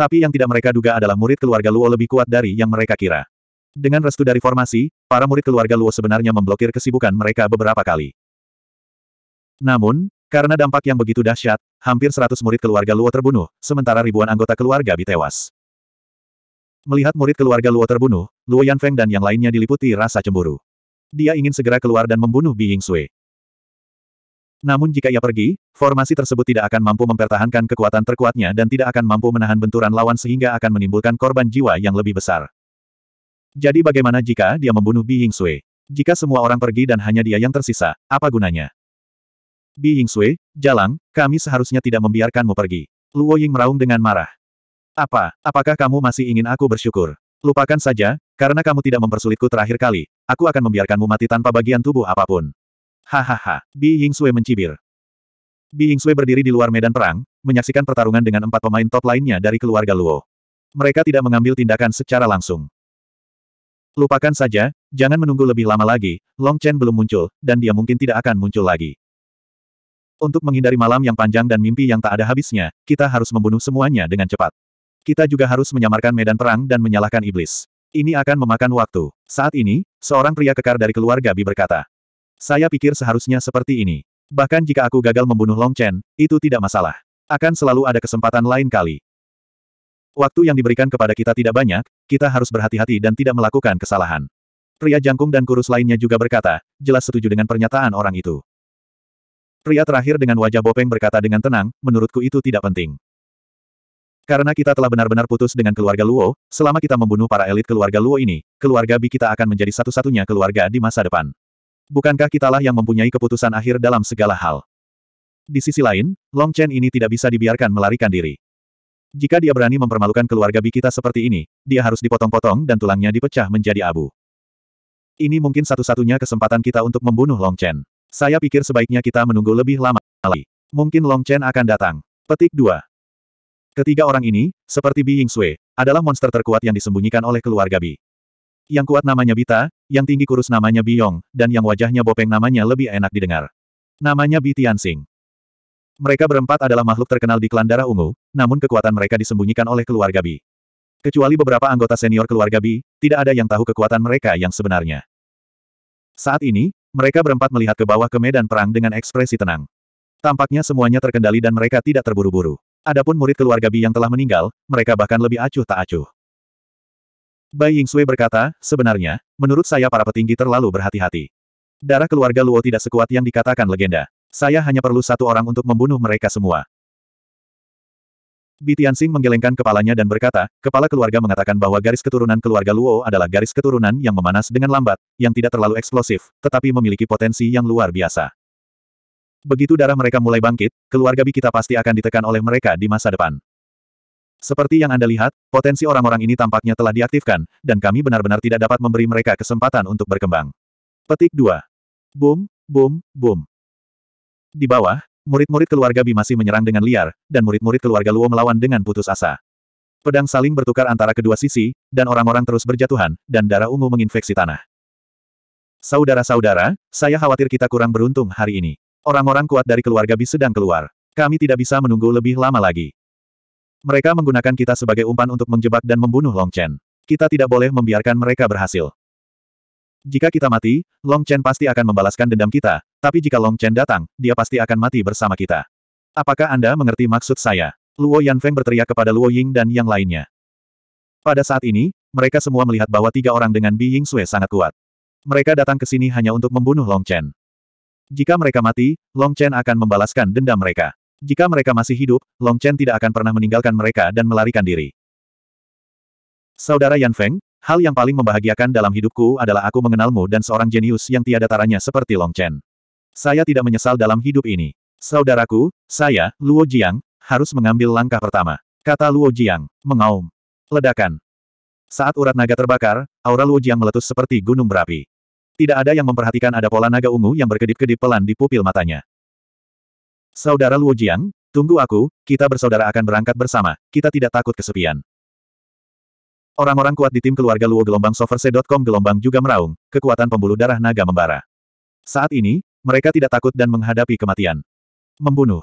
S1: Tapi yang tidak mereka duga adalah murid keluarga Luo lebih kuat dari yang mereka kira. Dengan restu dari formasi, para murid keluarga Luo sebenarnya memblokir kesibukan mereka beberapa kali. Namun, karena dampak yang begitu dahsyat, hampir 100 murid keluarga Luo terbunuh, sementara ribuan anggota keluarga Bi tewas. Melihat murid keluarga Luo terbunuh, Luo Yanfeng dan yang lainnya diliputi rasa cemburu. Dia ingin segera keluar dan membunuh Bi Yingsui. Namun jika ia pergi, formasi tersebut tidak akan mampu mempertahankan kekuatan terkuatnya dan tidak akan mampu menahan benturan lawan sehingga akan menimbulkan korban jiwa yang lebih besar. Jadi bagaimana jika dia membunuh Bi Ying Sui? Jika semua orang pergi dan hanya dia yang tersisa, apa gunanya? Bi Ying Sui, Jalang, kami seharusnya tidak membiarkanmu pergi. Luo Ying meraung dengan marah. Apa, apakah kamu masih ingin aku bersyukur? Lupakan saja, karena kamu tidak mempersulitku terakhir kali, aku akan membiarkanmu mati tanpa bagian tubuh apapun. Hahaha, Bi Ying Sui mencibir. Bi Ying Sui berdiri di luar medan perang, menyaksikan pertarungan dengan empat pemain top lainnya dari keluarga Luo. Mereka tidak mengambil tindakan secara langsung. Lupakan saja, jangan menunggu lebih lama lagi, Long Chen belum muncul, dan dia mungkin tidak akan muncul lagi. Untuk menghindari malam yang panjang dan mimpi yang tak ada habisnya, kita harus membunuh semuanya dengan cepat. Kita juga harus menyamarkan medan perang dan menyalahkan iblis. Ini akan memakan waktu. Saat ini, seorang pria kekar dari keluarga Bi berkata. Saya pikir seharusnya seperti ini. Bahkan jika aku gagal membunuh Long Chen, itu tidak masalah. Akan selalu ada kesempatan lain kali. Waktu yang diberikan kepada kita tidak banyak, kita harus berhati-hati dan tidak melakukan kesalahan. Pria jangkung dan kurus lainnya juga berkata, jelas setuju dengan pernyataan orang itu. Pria terakhir dengan wajah bopeng berkata dengan tenang, menurutku itu tidak penting. Karena kita telah benar-benar putus dengan keluarga Luo, selama kita membunuh para elit keluarga Luo ini, keluarga Bi kita akan menjadi satu-satunya keluarga di masa depan. Bukankah kitalah yang mempunyai keputusan akhir dalam segala hal? Di sisi lain, Long Chen ini tidak bisa dibiarkan melarikan diri. Jika dia berani mempermalukan keluarga Bi kita seperti ini, dia harus dipotong-potong dan tulangnya dipecah menjadi abu. Ini mungkin satu-satunya kesempatan kita untuk membunuh Long Chen. Saya pikir sebaiknya kita menunggu lebih lama lagi. Mungkin Long Chen akan datang. Petik 2. Ketiga orang ini, seperti Bi Ying Sui, adalah monster terkuat yang disembunyikan oleh keluarga Bi. Yang kuat namanya Bita, yang tinggi kurus namanya Bi Yong, dan yang wajahnya bopeng namanya lebih enak didengar. Namanya Bi Sing. Mereka berempat adalah makhluk terkenal di klan darah ungu, namun kekuatan mereka disembunyikan oleh keluarga Bi. Kecuali beberapa anggota senior keluarga Bi, tidak ada yang tahu kekuatan mereka yang sebenarnya. Saat ini, mereka berempat melihat ke bawah ke medan perang dengan ekspresi tenang. Tampaknya semuanya terkendali dan mereka tidak terburu-buru. Adapun murid keluarga Bi yang telah meninggal, mereka bahkan lebih acuh tak acuh. Bai Yingsui berkata, sebenarnya, menurut saya para petinggi terlalu berhati-hati. Darah keluarga Luo tidak sekuat yang dikatakan legenda. Saya hanya perlu satu orang untuk membunuh mereka semua. Bitiansing menggelengkan kepalanya dan berkata, kepala keluarga mengatakan bahwa garis keturunan keluarga Luo adalah garis keturunan yang memanas dengan lambat, yang tidak terlalu eksplosif, tetapi memiliki potensi yang luar biasa. Begitu darah mereka mulai bangkit, keluarga Bi kita pasti akan ditekan oleh mereka di masa depan. Seperti yang Anda lihat, potensi orang-orang ini tampaknya telah diaktifkan, dan kami benar-benar tidak dapat memberi mereka kesempatan untuk berkembang. Petik 2. Boom, boom, boom. Di bawah, murid-murid keluarga Bi masih menyerang dengan liar, dan murid-murid keluarga Luo melawan dengan putus asa. Pedang saling bertukar antara kedua sisi, dan orang-orang terus berjatuhan, dan darah ungu menginfeksi tanah. Saudara-saudara, saya khawatir kita kurang beruntung hari ini. Orang-orang kuat dari keluarga Bi sedang keluar. Kami tidak bisa menunggu lebih lama lagi. Mereka menggunakan kita sebagai umpan untuk menjebak dan membunuh Long Chen. Kita tidak boleh membiarkan mereka berhasil. Jika kita mati, Long Chen pasti akan membalaskan dendam kita, tapi jika Long Chen datang, dia pasti akan mati bersama kita. Apakah Anda mengerti maksud saya? Luo Yanfeng berteriak kepada Luo Ying dan yang lainnya. Pada saat ini, mereka semua melihat bahwa tiga orang dengan Bi Ying Sui sangat kuat. Mereka datang ke sini hanya untuk membunuh Long Chen. Jika mereka mati, Long Chen akan membalaskan dendam mereka. Jika mereka masih hidup, Long Chen tidak akan pernah meninggalkan mereka dan melarikan diri. Saudara Yan Feng, hal yang paling membahagiakan dalam hidupku adalah aku mengenalmu dan seorang jenius yang tiada taranya seperti Long Chen. Saya tidak menyesal dalam hidup ini. Saudaraku, saya, Luo Jiang, harus mengambil langkah pertama. Kata Luo Jiang, mengaum. Ledakan. Saat urat naga terbakar, aura Luo Jiang meletus seperti gunung berapi. Tidak ada yang memperhatikan ada pola naga ungu yang berkedip-kedip pelan di pupil matanya. Saudara Luo Jiang, tunggu aku, kita bersaudara akan berangkat bersama, kita tidak takut kesepian. Orang-orang kuat di tim keluarga Luo gelombang soverse.com gelombang juga meraung, kekuatan pembuluh darah naga membara. Saat ini, mereka tidak takut dan menghadapi kematian. Membunuh.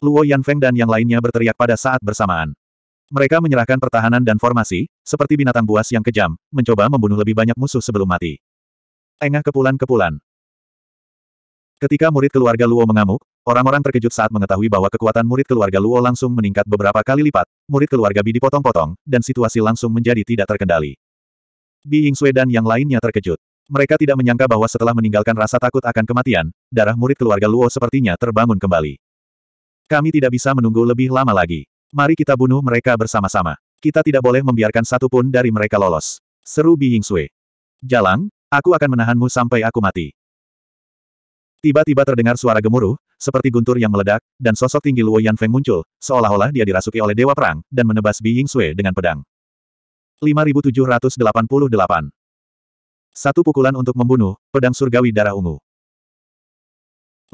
S1: Luo Yanfeng dan yang lainnya berteriak pada saat bersamaan. Mereka menyerahkan pertahanan dan formasi, seperti binatang buas yang kejam, mencoba membunuh lebih banyak musuh sebelum mati. Engah kepulan-kepulan. Ketika murid keluarga Luo mengamuk, orang-orang terkejut saat mengetahui bahwa kekuatan murid keluarga Luo langsung meningkat beberapa kali lipat, murid keluarga Bi dipotong-potong, dan situasi langsung menjadi tidak terkendali. Bi Ying Sui dan yang lainnya terkejut. Mereka tidak menyangka bahwa setelah meninggalkan rasa takut akan kematian, darah murid keluarga Luo sepertinya terbangun kembali. Kami tidak bisa menunggu lebih lama lagi. Mari kita bunuh mereka bersama-sama. Kita tidak boleh membiarkan satu pun dari mereka lolos. Seru Bi Sui. Jalang, aku akan menahanmu sampai aku mati. Tiba-tiba terdengar suara gemuruh, seperti guntur yang meledak, dan sosok tinggi Luo Yan Feng muncul, seolah-olah dia dirasuki oleh dewa perang, dan menebas Bi Sui dengan pedang. 5788 satu pukulan untuk membunuh, pedang surgawi darah ungu.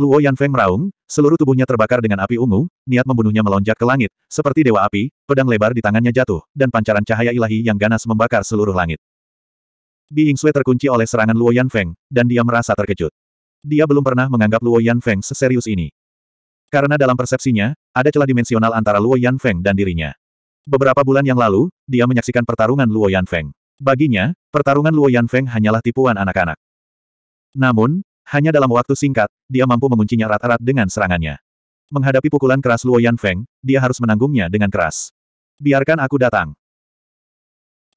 S1: Luo Yanfeng meraung, seluruh tubuhnya terbakar dengan api ungu, niat membunuhnya melonjak ke langit, seperti dewa api, pedang lebar di tangannya jatuh, dan pancaran cahaya ilahi yang ganas membakar seluruh langit. Bi Sui terkunci oleh serangan Luo Yanfeng, dan dia merasa terkejut. Dia belum pernah menganggap Luo Yanfeng seserius ini. Karena dalam persepsinya, ada celah dimensional antara Luo Yanfeng dan dirinya. Beberapa bulan yang lalu, dia menyaksikan pertarungan Luo Yanfeng. Baginya, pertarungan Luo Yan Feng hanyalah tipuan anak-anak. Namun, hanya dalam waktu singkat, dia mampu menguncinya erat-erat dengan serangannya. Menghadapi pukulan keras Luo Yan Feng, dia harus menanggungnya dengan keras. Biarkan aku datang.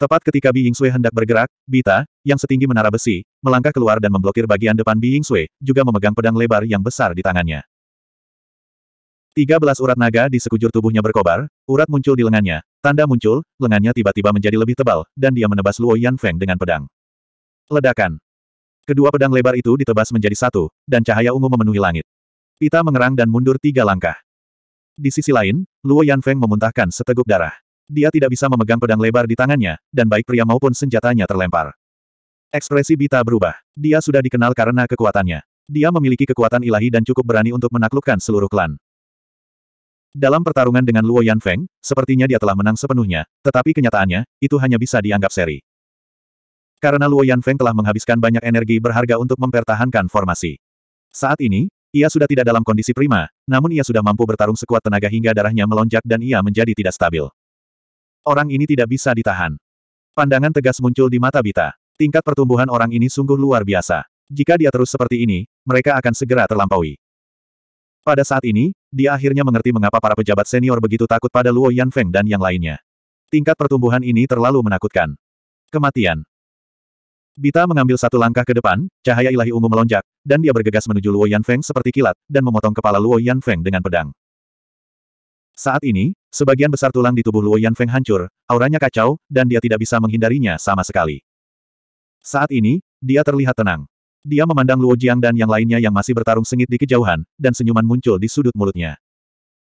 S1: Tepat ketika Bi Yingxue hendak bergerak, Bita, yang setinggi menara besi, melangkah keluar dan memblokir bagian depan Bi Yingxue, juga memegang pedang lebar yang besar di tangannya. 13 urat naga di sekujur tubuhnya berkobar, urat muncul di lengannya, tanda muncul, lengannya tiba-tiba menjadi lebih tebal, dan dia menebas Luo Yan Feng dengan pedang. Ledakan. Kedua pedang lebar itu ditebas menjadi satu, dan cahaya ungu memenuhi langit. Pita mengerang dan mundur tiga langkah. Di sisi lain, Luo Yan Feng memuntahkan seteguk darah. Dia tidak bisa memegang pedang lebar di tangannya, dan baik pria maupun senjatanya terlempar. Ekspresi Bita berubah. Dia sudah dikenal karena kekuatannya. Dia memiliki kekuatan ilahi dan cukup berani untuk menaklukkan seluruh klan. Dalam pertarungan dengan Luo Yanfeng, sepertinya dia telah menang sepenuhnya, tetapi kenyataannya, itu hanya bisa dianggap seri. Karena Luo Yanfeng telah menghabiskan banyak energi berharga untuk mempertahankan formasi. Saat ini, ia sudah tidak dalam kondisi prima, namun ia sudah mampu bertarung sekuat tenaga hingga darahnya melonjak dan ia menjadi tidak stabil. Orang ini tidak bisa ditahan. Pandangan tegas muncul di mata Bita. Tingkat pertumbuhan orang ini sungguh luar biasa. Jika dia terus seperti ini, mereka akan segera terlampaui. Pada saat ini, dia akhirnya mengerti mengapa para pejabat senior begitu takut pada Luo Yanfeng dan yang lainnya. Tingkat pertumbuhan ini terlalu menakutkan. Kematian. Bita mengambil satu langkah ke depan, cahaya ilahi ungu melonjak, dan dia bergegas menuju Luo Yanfeng seperti kilat, dan memotong kepala Luo Yanfeng dengan pedang. Saat ini, sebagian besar tulang di tubuh Luo Yanfeng hancur, auranya kacau, dan dia tidak bisa menghindarinya sama sekali. Saat ini, dia terlihat tenang. Dia memandang Luo Jiang dan yang lainnya yang masih bertarung sengit di kejauhan, dan senyuman muncul di sudut mulutnya.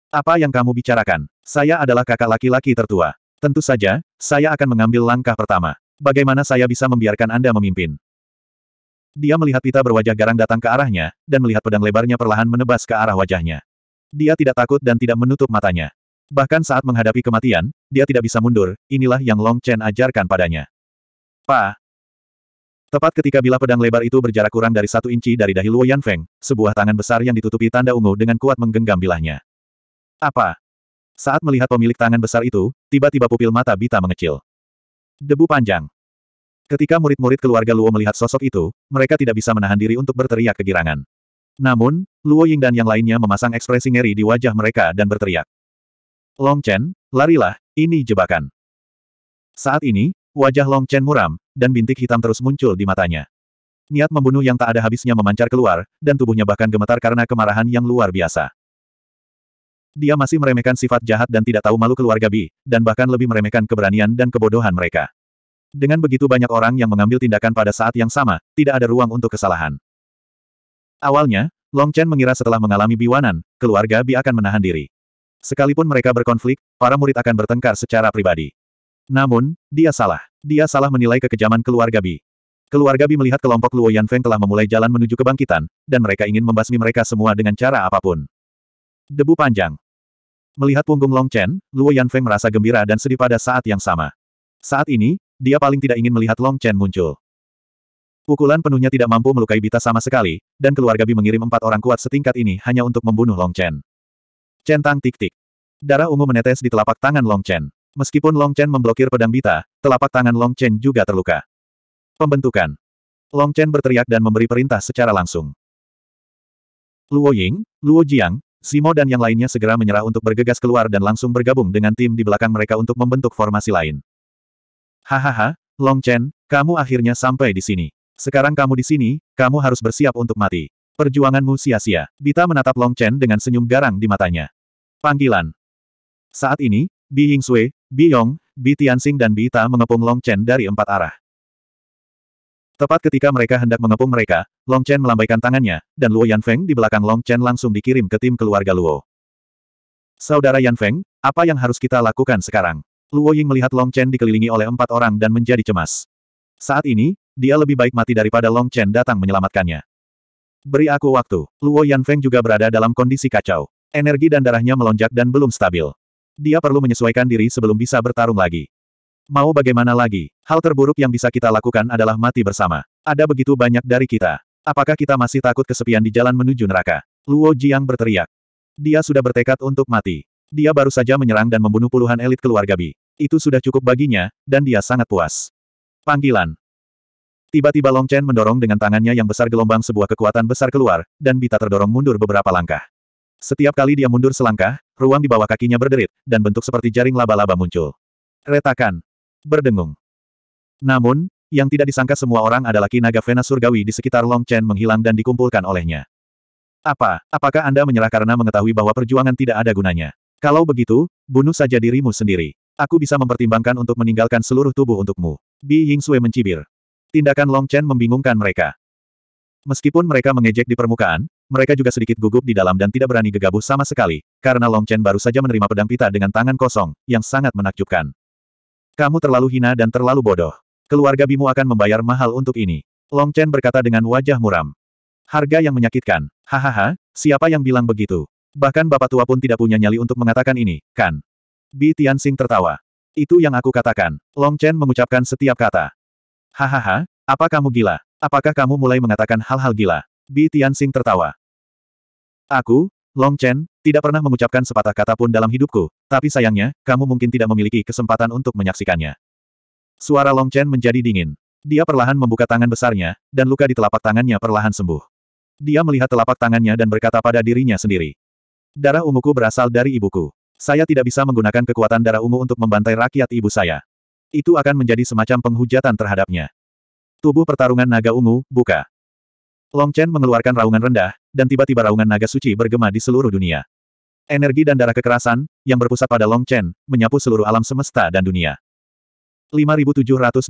S1: Apa yang kamu bicarakan? Saya adalah kakak laki-laki tertua. Tentu saja, saya akan mengambil langkah pertama. Bagaimana saya bisa membiarkan Anda memimpin? Dia melihat pita berwajah garang datang ke arahnya, dan melihat pedang lebarnya perlahan menebas ke arah wajahnya. Dia tidak takut dan tidak menutup matanya. Bahkan saat menghadapi kematian, dia tidak bisa mundur, inilah yang Long Chen ajarkan padanya. Pa, Tepat ketika bila pedang lebar itu berjarak kurang dari satu inci dari dahi Luo Yanfeng, sebuah tangan besar yang ditutupi tanda ungu dengan kuat menggenggam bilahnya. Apa? Saat melihat pemilik tangan besar itu, tiba-tiba pupil mata Bita mengecil. Debu panjang. Ketika murid-murid keluarga Luo melihat sosok itu, mereka tidak bisa menahan diri untuk berteriak kegirangan. Namun, Luo Ying dan yang lainnya memasang ekspresi ngeri di wajah mereka dan berteriak. Long Chen, larilah, ini jebakan. Saat ini, Wajah Long Chen muram, dan bintik hitam terus muncul di matanya. Niat membunuh yang tak ada habisnya memancar keluar, dan tubuhnya bahkan gemetar karena kemarahan yang luar biasa. Dia masih meremehkan sifat jahat dan tidak tahu malu keluarga Bi, dan bahkan lebih meremehkan keberanian dan kebodohan mereka. Dengan begitu banyak orang yang mengambil tindakan pada saat yang sama, tidak ada ruang untuk kesalahan. Awalnya, Long Chen mengira setelah mengalami biwanan, keluarga Bi akan menahan diri. Sekalipun mereka berkonflik, para murid akan bertengkar secara pribadi. Namun, dia salah. Dia salah menilai kekejaman keluarga Bi. Keluarga Bi melihat kelompok Luo Yan Feng telah memulai jalan menuju kebangkitan, dan mereka ingin membasmi mereka semua dengan cara apapun. Debu panjang. Melihat punggung Long Chen, Luo Yan Feng merasa gembira dan sedih pada saat yang sama. Saat ini, dia paling tidak ingin melihat Long Chen muncul. Pukulan penuhnya tidak mampu melukai Bita sama sekali, dan keluarga Bi mengirim empat orang kuat setingkat ini hanya untuk membunuh Long Chen. Centang tik-tik. Darah ungu menetes di telapak tangan Long Chen. Meskipun Long Chen memblokir pedang bita, telapak tangan Long Chen juga terluka. Pembentukan. Long Chen berteriak dan memberi perintah secara langsung. Luo Ying, Luo Jiang, Simo dan yang lainnya segera menyerah untuk bergegas keluar dan langsung bergabung dengan tim di belakang mereka untuk membentuk formasi lain. Hahaha, Long Chen, kamu akhirnya sampai di sini. Sekarang kamu di sini, kamu harus bersiap untuk mati. Perjuanganmu sia-sia. Bita menatap Long Chen dengan senyum garang di matanya. Panggilan. Saat ini, Bi Ying Sui, Bi Yong, Bi Tianxing dan Bi Ta mengepung Long Chen dari empat arah. Tepat ketika mereka hendak mengepung mereka, Long Chen melambaikan tangannya, dan Luo Yan Feng di belakang Long Chen langsung dikirim ke tim keluarga Luo. Saudara Yan Feng, apa yang harus kita lakukan sekarang? Luo Ying melihat Long Chen dikelilingi oleh empat orang dan menjadi cemas. Saat ini, dia lebih baik mati daripada Long Chen datang menyelamatkannya. Beri aku waktu. Luo Yan Feng juga berada dalam kondisi kacau. Energi dan darahnya melonjak dan belum stabil. Dia perlu menyesuaikan diri sebelum bisa bertarung lagi. Mau bagaimana lagi, hal terburuk yang bisa kita lakukan adalah mati bersama. Ada begitu banyak dari kita. Apakah kita masih takut kesepian di jalan menuju neraka? Luo Jiang berteriak. Dia sudah bertekad untuk mati. Dia baru saja menyerang dan membunuh puluhan elit keluarga Bi. Itu sudah cukup baginya, dan dia sangat puas. Panggilan. Tiba-tiba Long Chen mendorong dengan tangannya yang besar gelombang sebuah kekuatan besar keluar, dan Bita terdorong mundur beberapa langkah. Setiap kali dia mundur selangkah, ruang di bawah kakinya berderit, dan bentuk seperti jaring laba-laba muncul. Retakan. Berdengung. Namun, yang tidak disangka semua orang adalah kinaga Vena Surgawi di sekitar long chen menghilang dan dikumpulkan olehnya. Apa, apakah Anda menyerah karena mengetahui bahwa perjuangan tidak ada gunanya? Kalau begitu, bunuh saja dirimu sendiri. Aku bisa mempertimbangkan untuk meninggalkan seluruh tubuh untukmu. Bi Ying Sui mencibir. Tindakan Long Chen membingungkan mereka. Meskipun mereka mengejek di permukaan, mereka juga sedikit gugup di dalam dan tidak berani gegabah sama sekali, karena Long Chen baru saja menerima pedang pita dengan tangan kosong, yang sangat menakjubkan. Kamu terlalu hina dan terlalu bodoh. Keluarga Bimu akan membayar mahal untuk ini. Long Chen berkata dengan wajah muram. Harga yang menyakitkan. Hahaha, siapa yang bilang begitu? Bahkan bapak tua pun tidak punya nyali untuk mengatakan ini, kan? Bi Tianxing tertawa. Itu yang aku katakan. Long Chen mengucapkan setiap kata. Hahaha, apa kamu gila? Apakah kamu mulai mengatakan hal-hal gila? Bi Tianxing tertawa. Aku, Long Chen, tidak pernah mengucapkan sepatah kata pun dalam hidupku, tapi sayangnya, kamu mungkin tidak memiliki kesempatan untuk menyaksikannya. Suara Long Chen menjadi dingin. Dia perlahan membuka tangan besarnya, dan luka di telapak tangannya perlahan sembuh. Dia melihat telapak tangannya dan berkata pada dirinya sendiri. Darah unguku berasal dari ibuku. Saya tidak bisa menggunakan kekuatan darah ungu untuk membantai rakyat ibu saya. Itu akan menjadi semacam penghujatan terhadapnya. Tubuh pertarungan naga ungu, buka. Long Chen mengeluarkan raungan rendah, dan tiba-tiba raungan naga suci bergema di seluruh dunia. Energi dan darah kekerasan, yang berpusat pada Long Chen, menyapu seluruh alam semesta dan dunia. 5789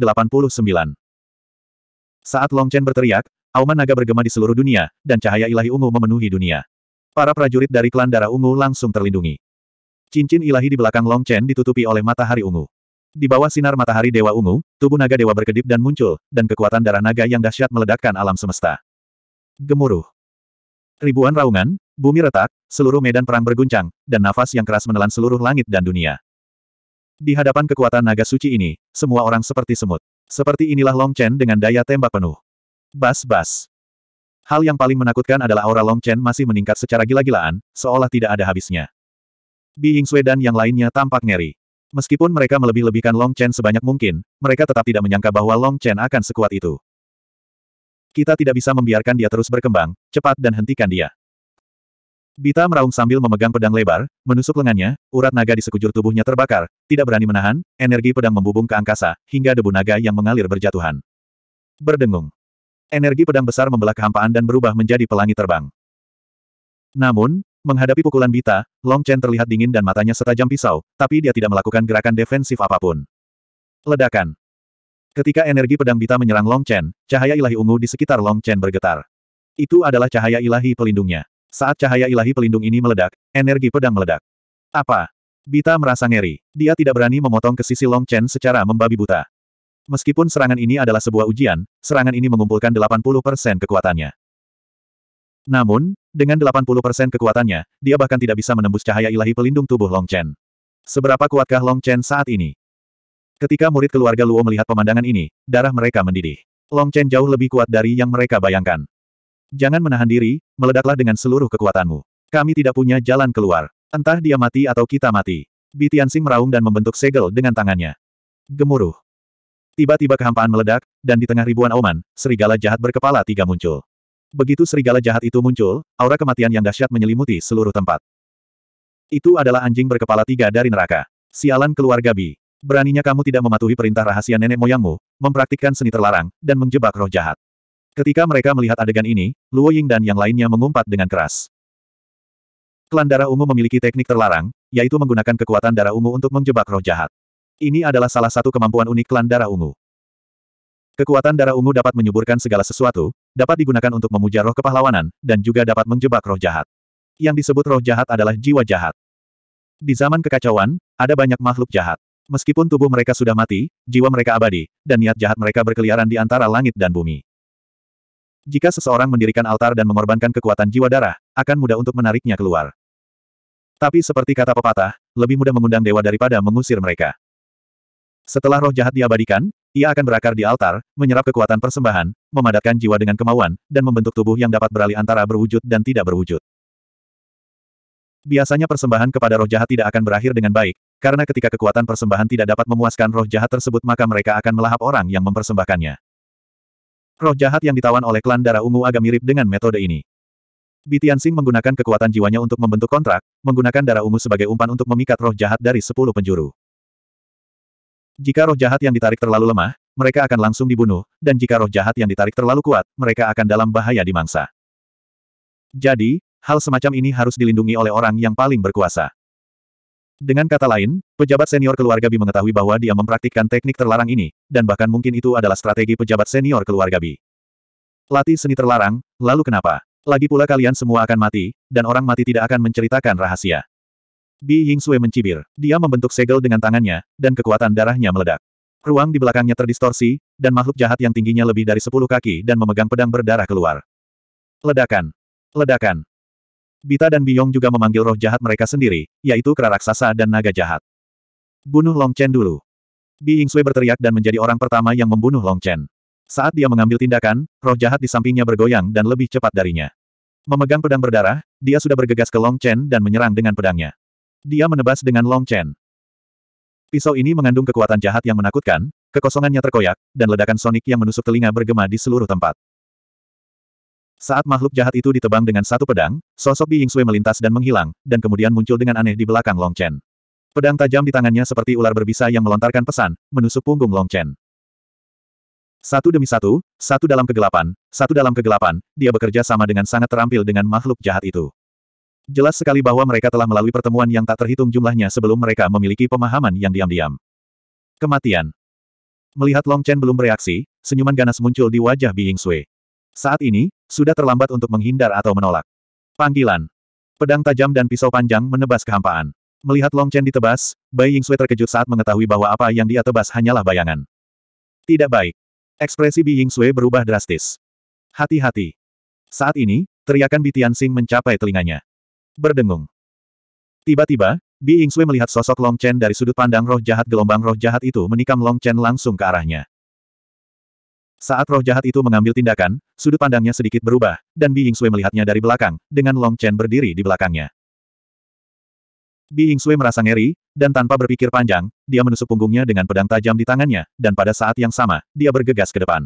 S1: Saat Long Chen berteriak, auman naga bergema di seluruh dunia, dan cahaya ilahi ungu memenuhi dunia. Para prajurit dari klan darah ungu langsung terlindungi. Cincin ilahi di belakang Long Chen ditutupi oleh matahari ungu. Di bawah sinar matahari Dewa Ungu, tubuh naga dewa berkedip dan muncul, dan kekuatan darah naga yang dahsyat meledakkan alam semesta. Gemuruh. Ribuan raungan, bumi retak, seluruh medan perang berguncang, dan nafas yang keras menelan seluruh langit dan dunia. Di hadapan kekuatan naga suci ini, semua orang seperti semut. Seperti inilah Long Chen dengan daya tembak penuh. Bas-bas. Hal yang paling menakutkan adalah aura Long Chen masih meningkat secara gila-gilaan, seolah tidak ada habisnya. Bi Sui dan yang lainnya tampak ngeri. Meskipun mereka melebih-lebihkan Long Chen sebanyak mungkin, mereka tetap tidak menyangka bahwa Long Chen akan sekuat itu. Kita tidak bisa membiarkan dia terus berkembang, cepat dan hentikan dia. Bita meraung sambil memegang pedang lebar, menusuk lengannya, urat naga di sekujur tubuhnya terbakar, tidak berani menahan, energi pedang membubung ke angkasa, hingga debu naga yang mengalir berjatuhan. Berdengung. Energi pedang besar membelah kehampaan dan berubah menjadi pelangi terbang. Namun, Menghadapi pukulan Bita, Long Chen terlihat dingin dan matanya setajam pisau, tapi dia tidak melakukan gerakan defensif apapun. Ledakan. Ketika energi pedang Bita menyerang Long Chen, cahaya ilahi ungu di sekitar Long Chen bergetar. Itu adalah cahaya ilahi pelindungnya. Saat cahaya ilahi pelindung ini meledak, energi pedang meledak. Apa? Bita merasa ngeri. Dia tidak berani memotong ke sisi Long Chen secara membabi buta. Meskipun serangan ini adalah sebuah ujian, serangan ini mengumpulkan 80% kekuatannya. Namun, dengan 80% kekuatannya, dia bahkan tidak bisa menembus cahaya ilahi pelindung tubuh Long Chen. Seberapa kuatkah Long Chen saat ini? Ketika murid keluarga Luo melihat pemandangan ini, darah mereka mendidih. Long Chen jauh lebih kuat dari yang mereka bayangkan. Jangan menahan diri, meledaklah dengan seluruh kekuatanmu. Kami tidak punya jalan keluar. Entah dia mati atau kita mati. Sing meraung dan membentuk segel dengan tangannya. Gemuruh. Tiba-tiba kehampaan meledak, dan di tengah ribuan auman, serigala jahat berkepala tiga muncul. Begitu serigala jahat itu muncul, aura kematian yang dahsyat menyelimuti seluruh tempat. Itu adalah anjing berkepala tiga dari neraka. Sialan keluarga Bi. Beraninya kamu tidak mematuhi perintah rahasia nenek moyangmu, mempraktikkan seni terlarang, dan menjebak roh jahat. Ketika mereka melihat adegan ini, Luo Ying dan yang lainnya mengumpat dengan keras. Klan darah ungu memiliki teknik terlarang, yaitu menggunakan kekuatan darah ungu untuk menjebak roh jahat. Ini adalah salah satu kemampuan unik klan darah ungu. Kekuatan darah ungu dapat menyuburkan segala sesuatu, dapat digunakan untuk memuja roh kepahlawanan, dan juga dapat menjebak roh jahat. Yang disebut roh jahat adalah jiwa jahat. Di zaman kekacauan, ada banyak makhluk jahat. Meskipun tubuh mereka sudah mati, jiwa mereka abadi, dan niat jahat mereka berkeliaran di antara langit dan bumi. Jika seseorang mendirikan altar dan mengorbankan kekuatan jiwa darah, akan mudah untuk menariknya keluar. Tapi seperti kata pepatah, lebih mudah mengundang dewa daripada mengusir mereka. Setelah roh jahat diabadikan, ia akan berakar di altar, menyerap kekuatan persembahan, memadatkan jiwa dengan kemauan, dan membentuk tubuh yang dapat beralih antara berwujud dan tidak berwujud. Biasanya persembahan kepada roh jahat tidak akan berakhir dengan baik, karena ketika kekuatan persembahan tidak dapat memuaskan roh jahat tersebut maka mereka akan melahap orang yang mempersembahkannya. Roh jahat yang ditawan oleh klan darah ungu agak mirip dengan metode ini. Bitian Sing menggunakan kekuatan jiwanya untuk membentuk kontrak, menggunakan darah ungu sebagai umpan untuk memikat roh jahat dari sepuluh penjuru. Jika roh jahat yang ditarik terlalu lemah, mereka akan langsung dibunuh, dan jika roh jahat yang ditarik terlalu kuat, mereka akan dalam bahaya dimangsa. Jadi, hal semacam ini harus dilindungi oleh orang yang paling berkuasa. Dengan kata lain, pejabat senior keluarga Bi mengetahui bahwa dia mempraktikkan teknik terlarang ini, dan bahkan mungkin itu adalah strategi pejabat senior keluarga Bi. Latih seni terlarang, lalu kenapa? Lagi pula kalian semua akan mati, dan orang mati tidak akan menceritakan rahasia. Bi Ying Sui mencibir. Dia membentuk segel dengan tangannya, dan kekuatan darahnya meledak. Ruang di belakangnya terdistorsi, dan makhluk jahat yang tingginya lebih dari sepuluh kaki dan memegang pedang berdarah keluar. Ledakan! Ledakan! Bita dan Biyong juga memanggil roh jahat mereka sendiri, yaitu kera raksasa dan naga jahat. Bunuh Long Chen dulu. Bi Ying Sui berteriak dan menjadi orang pertama yang membunuh Long Chen. Saat dia mengambil tindakan, roh jahat di sampingnya bergoyang dan lebih cepat darinya. Memegang pedang berdarah, dia sudah bergegas ke Long Chen dan menyerang dengan pedangnya. Dia menebas dengan Long Chen. Pisau ini mengandung kekuatan jahat yang menakutkan, kekosongannya terkoyak, dan ledakan sonik yang menusuk telinga bergema di seluruh tempat. Saat makhluk jahat itu ditebang dengan satu pedang, sosok Bi Yingxue melintas dan menghilang, dan kemudian muncul dengan aneh di belakang Long Chen. Pedang tajam di tangannya seperti ular berbisa yang melontarkan pesan, menusuk punggung Long Chen. Satu demi satu, satu dalam kegelapan, satu dalam kegelapan, dia bekerja sama dengan sangat terampil dengan makhluk jahat itu. Jelas sekali bahwa mereka telah melalui pertemuan yang tak terhitung jumlahnya sebelum mereka memiliki pemahaman yang diam-diam. Kematian. Melihat Long Chen belum bereaksi, senyuman ganas muncul di wajah Bi Ying Sui. Saat ini, sudah terlambat untuk menghindar atau menolak. Panggilan. Pedang tajam dan pisau panjang menebas kehampaan. Melihat Long Chen ditebas, Bai Ying Sui terkejut saat mengetahui bahwa apa yang dia tebas hanyalah bayangan. Tidak baik. Ekspresi Bi Ying Sui berubah drastis. Hati-hati. Saat ini, teriakan Bi Tian Xing mencapai telinganya berdengung. Tiba-tiba, Bi Ying Sui melihat sosok Long Chen dari sudut pandang roh jahat gelombang roh jahat itu menikam Long Chen langsung ke arahnya. Saat roh jahat itu mengambil tindakan, sudut pandangnya sedikit berubah, dan Bi Ying Sui melihatnya dari belakang, dengan Long Chen berdiri di belakangnya. Bi Ying Sui merasa ngeri, dan tanpa berpikir panjang, dia menusuk punggungnya dengan pedang tajam di tangannya, dan pada saat yang sama, dia bergegas ke depan.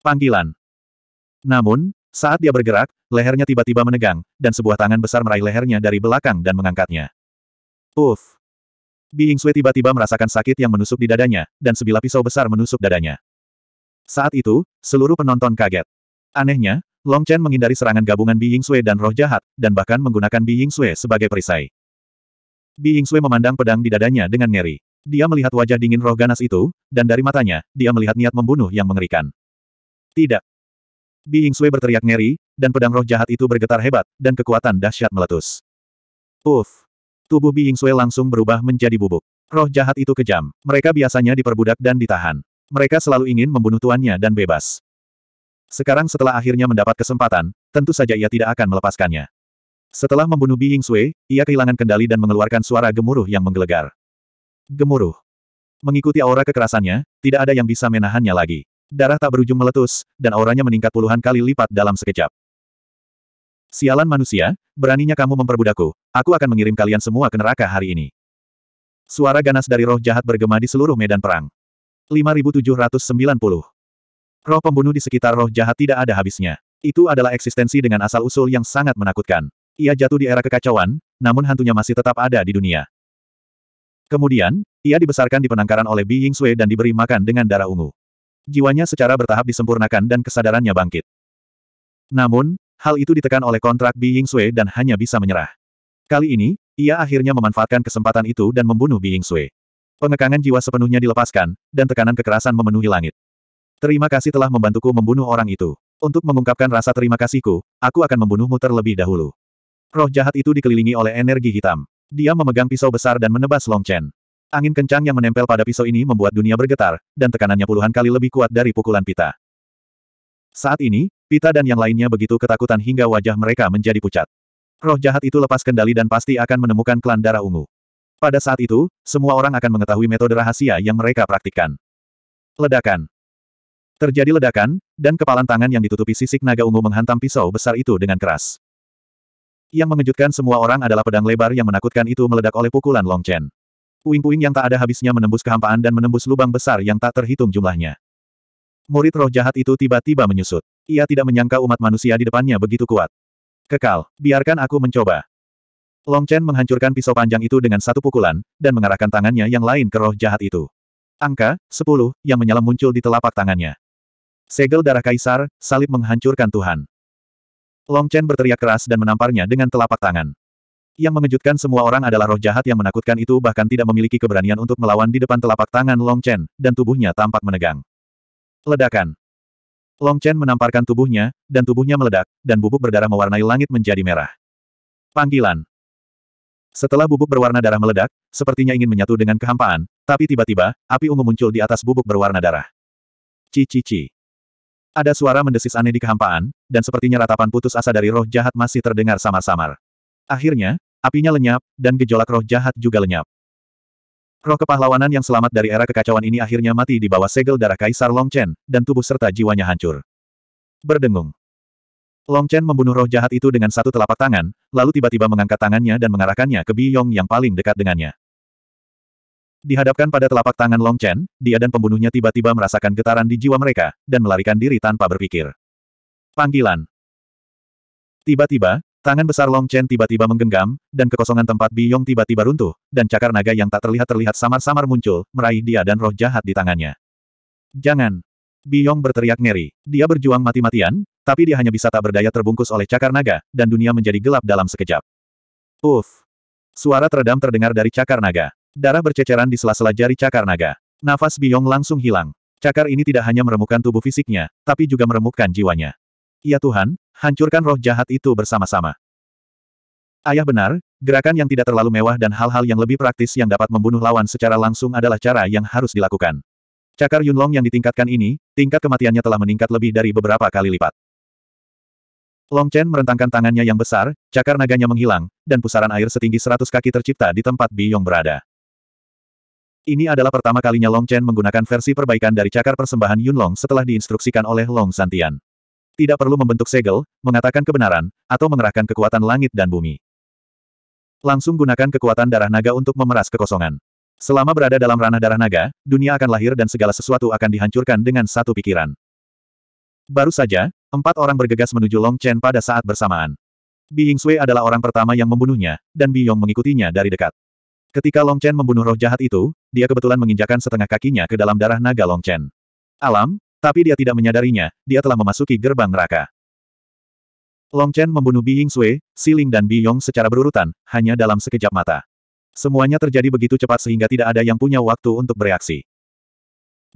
S1: Panggilan. Namun, saat dia bergerak, lehernya tiba-tiba menegang, dan sebuah tangan besar meraih lehernya dari belakang dan mengangkatnya. Uff! Bi Sui tiba-tiba merasakan sakit yang menusuk di dadanya, dan sebilah pisau besar menusuk dadanya. Saat itu, seluruh penonton kaget. Anehnya, Long Chen menghindari serangan gabungan Bi Sui dan roh jahat, dan bahkan menggunakan Bi Sui sebagai perisai. Bi Sui memandang pedang di dadanya dengan ngeri. Dia melihat wajah dingin roh ganas itu, dan dari matanya, dia melihat niat membunuh yang mengerikan. Tidak, Bi Sui berteriak ngeri, dan pedang roh jahat itu bergetar hebat, dan kekuatan dahsyat meletus. Uff! Tubuh Bi Sui langsung berubah menjadi bubuk. Roh jahat itu kejam. Mereka biasanya diperbudak dan ditahan. Mereka selalu ingin membunuh tuannya dan bebas. Sekarang setelah akhirnya mendapat kesempatan, tentu saja ia tidak akan melepaskannya. Setelah membunuh Bi Sui, ia kehilangan kendali dan mengeluarkan suara gemuruh yang menggelegar. Gemuruh. Mengikuti aura kekerasannya, tidak ada yang bisa menahannya lagi. Darah tak berujung meletus, dan auranya meningkat puluhan kali lipat dalam sekejap. Sialan manusia, beraninya kamu memperbudakku. Aku akan mengirim kalian semua ke neraka hari ini. Suara ganas dari roh jahat bergema di seluruh medan perang. 5790. Roh pembunuh di sekitar roh jahat tidak ada habisnya. Itu adalah eksistensi dengan asal-usul yang sangat menakutkan. Ia jatuh di era kekacauan, namun hantunya masih tetap ada di dunia. Kemudian, ia dibesarkan di penangkaran oleh Bi Ying Sui dan diberi makan dengan darah ungu jiwanya secara bertahap disempurnakan dan kesadarannya bangkit. Namun, hal itu ditekan oleh kontrak Bi Ying Sui dan hanya bisa menyerah. Kali ini, ia akhirnya memanfaatkan kesempatan itu dan membunuh Bi Ying Sui. Pengekangan jiwa sepenuhnya dilepaskan, dan tekanan kekerasan memenuhi langit. Terima kasih telah membantuku membunuh orang itu. Untuk mengungkapkan rasa terima kasihku, aku akan membunuhmu terlebih dahulu. Roh jahat itu dikelilingi oleh energi hitam. Dia memegang pisau besar dan menebas Long Chen. Angin kencang yang menempel pada pisau ini membuat dunia bergetar, dan tekanannya puluhan kali lebih kuat dari pukulan pita. Saat ini, Pita dan yang lainnya begitu ketakutan hingga wajah mereka menjadi pucat. Roh jahat itu lepas kendali dan pasti akan menemukan klan darah ungu. Pada saat itu, semua orang akan mengetahui metode rahasia yang mereka praktikkan. Ledakan. Terjadi ledakan, dan kepalan tangan yang ditutupi sisik naga ungu menghantam pisau besar itu dengan keras. Yang mengejutkan semua orang adalah pedang lebar yang menakutkan itu meledak oleh pukulan Long Chen. Puing-puing yang tak ada habisnya menembus kehampaan dan menembus lubang besar yang tak terhitung jumlahnya. Murid roh jahat itu tiba-tiba menyusut. Ia tidak menyangka umat manusia di depannya begitu kuat. Kekal, biarkan aku mencoba. Long Chen menghancurkan pisau panjang itu dengan satu pukulan, dan mengarahkan tangannya yang lain ke roh jahat itu. Angka, sepuluh, yang menyala muncul di telapak tangannya. Segel darah kaisar, salib menghancurkan Tuhan. Long Chen berteriak keras dan menamparnya dengan telapak tangan. Yang mengejutkan semua orang adalah roh jahat yang menakutkan itu bahkan tidak memiliki keberanian untuk melawan di depan telapak tangan Long Chen, dan tubuhnya tampak menegang. Ledakan. Long Chen menamparkan tubuhnya, dan tubuhnya meledak, dan bubuk berdarah mewarnai langit menjadi merah. Panggilan. Setelah bubuk berwarna darah meledak, sepertinya ingin menyatu dengan kehampaan, tapi tiba-tiba, api ungu muncul di atas bubuk berwarna darah. Cici-ci. Ada suara mendesis aneh di kehampaan, dan sepertinya ratapan putus asa dari roh jahat masih terdengar samar-samar. Akhirnya, apinya lenyap, dan gejolak roh jahat juga lenyap. Roh kepahlawanan yang selamat dari era kekacauan ini akhirnya mati di bawah segel darah Kaisar Long Chen dan tubuh serta jiwanya hancur. Berdengung. Long Chen membunuh roh jahat itu dengan satu telapak tangan, lalu tiba-tiba mengangkat tangannya dan mengarahkannya ke Biyong yang paling dekat dengannya. Dihadapkan pada telapak tangan Long Chen, dia dan pembunuhnya tiba-tiba merasakan getaran di jiwa mereka, dan melarikan diri tanpa berpikir. Panggilan. Tiba-tiba, Tangan besar Long Chen tiba-tiba menggenggam, dan kekosongan tempat Biyong tiba-tiba runtuh, dan cakar naga yang tak terlihat-terlihat samar-samar muncul, meraih dia dan roh jahat di tangannya. Jangan! Biyong berteriak ngeri. Dia berjuang mati-matian, tapi dia hanya bisa tak berdaya terbungkus oleh cakar naga, dan dunia menjadi gelap dalam sekejap. Uff! Suara teredam terdengar dari cakar naga. Darah berceceran di sela-sela jari cakar naga. Nafas Biyong langsung hilang. Cakar ini tidak hanya meremukkan tubuh fisiknya, tapi juga meremukkan jiwanya. Ya Tuhan, Hancurkan roh jahat itu bersama-sama. Ayah benar, gerakan yang tidak terlalu mewah dan hal-hal yang lebih praktis yang dapat membunuh lawan secara langsung adalah cara yang harus dilakukan. Cakar Yunlong yang ditingkatkan ini, tingkat kematiannya telah meningkat lebih dari beberapa kali lipat. Long Chen merentangkan tangannya yang besar, cakar naganya menghilang, dan pusaran air setinggi 100 kaki tercipta di tempat Biyong berada. Ini adalah pertama kalinya Long Chen menggunakan versi perbaikan dari cakar persembahan Yunlong setelah diinstruksikan oleh Long Santian. Tidak perlu membentuk segel, mengatakan kebenaran, atau mengerahkan kekuatan langit dan bumi. Langsung gunakan kekuatan darah naga untuk memeras kekosongan. Selama berada dalam ranah darah naga, dunia akan lahir dan segala sesuatu akan dihancurkan dengan satu pikiran. Baru saja, empat orang bergegas menuju Long Chen pada saat bersamaan. Bi Sui adalah orang pertama yang membunuhnya, dan Bi Yong mengikutinya dari dekat. Ketika Long Chen membunuh roh jahat itu, dia kebetulan menginjakan setengah kakinya ke dalam darah naga Long Chen. Alam, tapi dia tidak menyadarinya, dia telah memasuki gerbang neraka. Long Chen membunuh Bi Ying Sui, Si Ling dan Bi Yong secara berurutan, hanya dalam sekejap mata. Semuanya terjadi begitu cepat sehingga tidak ada yang punya waktu untuk bereaksi.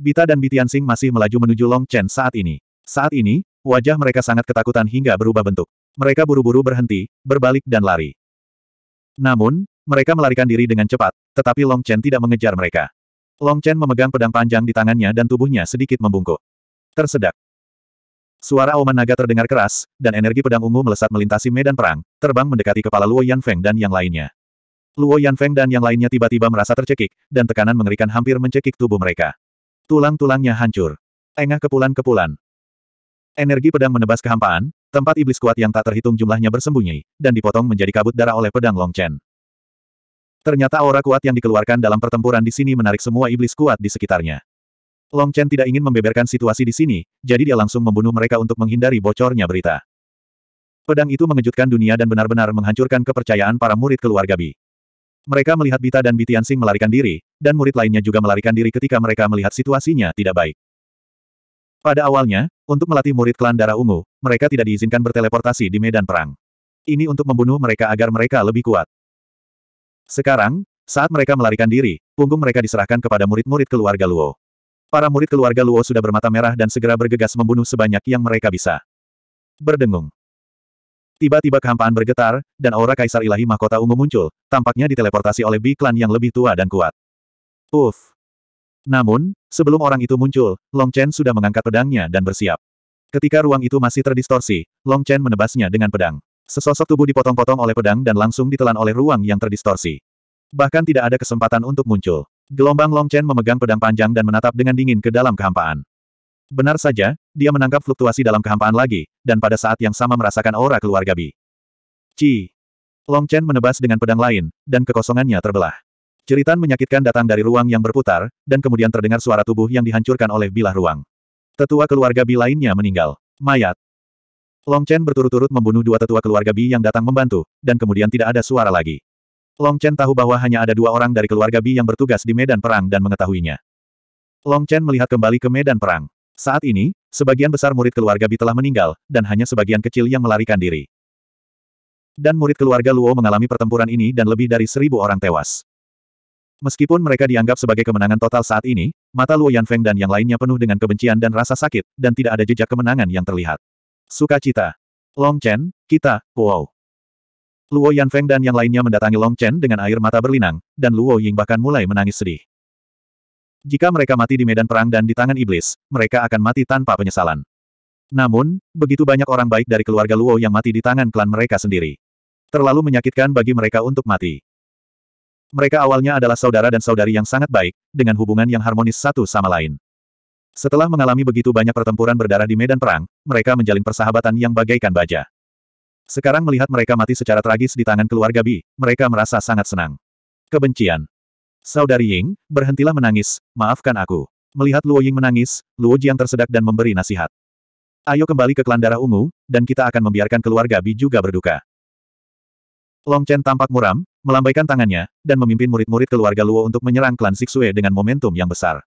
S1: Bita dan Tianxing masih melaju menuju Long Chen saat ini. Saat ini, wajah mereka sangat ketakutan hingga berubah bentuk. Mereka buru-buru berhenti, berbalik dan lari. Namun, mereka melarikan diri dengan cepat, tetapi Long Chen tidak mengejar mereka. Long Chen memegang pedang panjang di tangannya dan tubuhnya sedikit membungkuk. Tersedak. Suara auman naga terdengar keras, dan energi pedang ungu melesat melintasi medan perang, terbang mendekati kepala Luo Yanfeng dan yang lainnya. Luo Yanfeng dan yang lainnya tiba-tiba merasa tercekik, dan tekanan mengerikan hampir mencekik tubuh mereka. Tulang-tulangnya hancur. Engah kepulan-kepulan. Energi pedang menebas kehampaan, tempat iblis kuat yang tak terhitung jumlahnya bersembunyi, dan dipotong menjadi kabut darah oleh pedang Long Chen. Ternyata aura kuat yang dikeluarkan dalam pertempuran di sini menarik semua iblis kuat di sekitarnya. Long Chen tidak ingin membeberkan situasi di sini, jadi dia langsung membunuh mereka untuk menghindari bocornya berita. Pedang itu mengejutkan dunia dan benar-benar menghancurkan kepercayaan para murid keluarga Bi. Mereka melihat Bita dan Tianxing melarikan diri, dan murid lainnya juga melarikan diri ketika mereka melihat situasinya tidak baik. Pada awalnya, untuk melatih murid klan darah ungu, mereka tidak diizinkan berteleportasi di medan perang. Ini untuk membunuh mereka agar mereka lebih kuat. Sekarang, saat mereka melarikan diri, punggung mereka diserahkan kepada murid-murid keluarga Luo. Para murid keluarga Luo sudah bermata merah dan segera bergegas membunuh sebanyak yang mereka bisa. Berdengung. Tiba-tiba kehampaan bergetar, dan aura Kaisar Ilahi Mahkota Ungu muncul, tampaknya diteleportasi oleh Bi Klan yang lebih tua dan kuat. Uff. Namun, sebelum orang itu muncul, Long Chen sudah mengangkat pedangnya dan bersiap. Ketika ruang itu masih terdistorsi, Long Chen menebasnya dengan pedang. Sesosok tubuh dipotong-potong oleh pedang dan langsung ditelan oleh ruang yang terdistorsi. Bahkan tidak ada kesempatan untuk muncul. Gelombang Long Chen memegang pedang panjang dan menatap dengan dingin ke dalam kehampaan. Benar saja, dia menangkap fluktuasi dalam kehampaan lagi, dan pada saat yang sama merasakan aura keluarga Bi. Ci. Long Chen menebas dengan pedang lain, dan kekosongannya terbelah. Ceritan menyakitkan datang dari ruang yang berputar, dan kemudian terdengar suara tubuh yang dihancurkan oleh bilah ruang. Tetua keluarga Bi lainnya meninggal. Mayat. Long Chen berturut-turut membunuh dua tetua keluarga Bi yang datang membantu, dan kemudian tidak ada suara lagi. Long Chen tahu bahwa hanya ada dua orang dari keluarga Bi yang bertugas di medan perang dan mengetahuinya. Long Chen melihat kembali ke medan perang. Saat ini, sebagian besar murid keluarga Bi telah meninggal, dan hanya sebagian kecil yang melarikan diri. Dan murid keluarga Luo mengalami pertempuran ini dan lebih dari seribu orang tewas. Meskipun mereka dianggap sebagai kemenangan total saat ini, mata Luo Yanfeng dan yang lainnya penuh dengan kebencian dan rasa sakit, dan tidak ada jejak kemenangan yang terlihat. Sukacita. Long Chen, kita, wow. Luo Yanfeng dan yang lainnya mendatangi Long Chen dengan air mata berlinang, dan Luo Ying bahkan mulai menangis sedih. Jika mereka mati di medan perang dan di tangan iblis, mereka akan mati tanpa penyesalan. Namun, begitu banyak orang baik dari keluarga Luo yang mati di tangan klan mereka sendiri. Terlalu menyakitkan bagi mereka untuk mati. Mereka awalnya adalah saudara dan saudari yang sangat baik, dengan hubungan yang harmonis satu sama lain. Setelah mengalami begitu banyak pertempuran berdarah di medan perang, mereka menjalin persahabatan yang bagaikan baja. Sekarang melihat mereka mati secara tragis di tangan keluarga Bi, mereka merasa sangat senang. Kebencian. Saudari Ying, berhentilah menangis, maafkan aku. Melihat Luo Ying menangis, Luo Jiang tersedak dan memberi nasihat. Ayo kembali ke klan darah ungu, dan kita akan membiarkan keluarga Bi juga berduka. Long Chen tampak muram, melambaikan tangannya, dan memimpin murid-murid keluarga Luo untuk menyerang klan Sixue dengan momentum yang besar.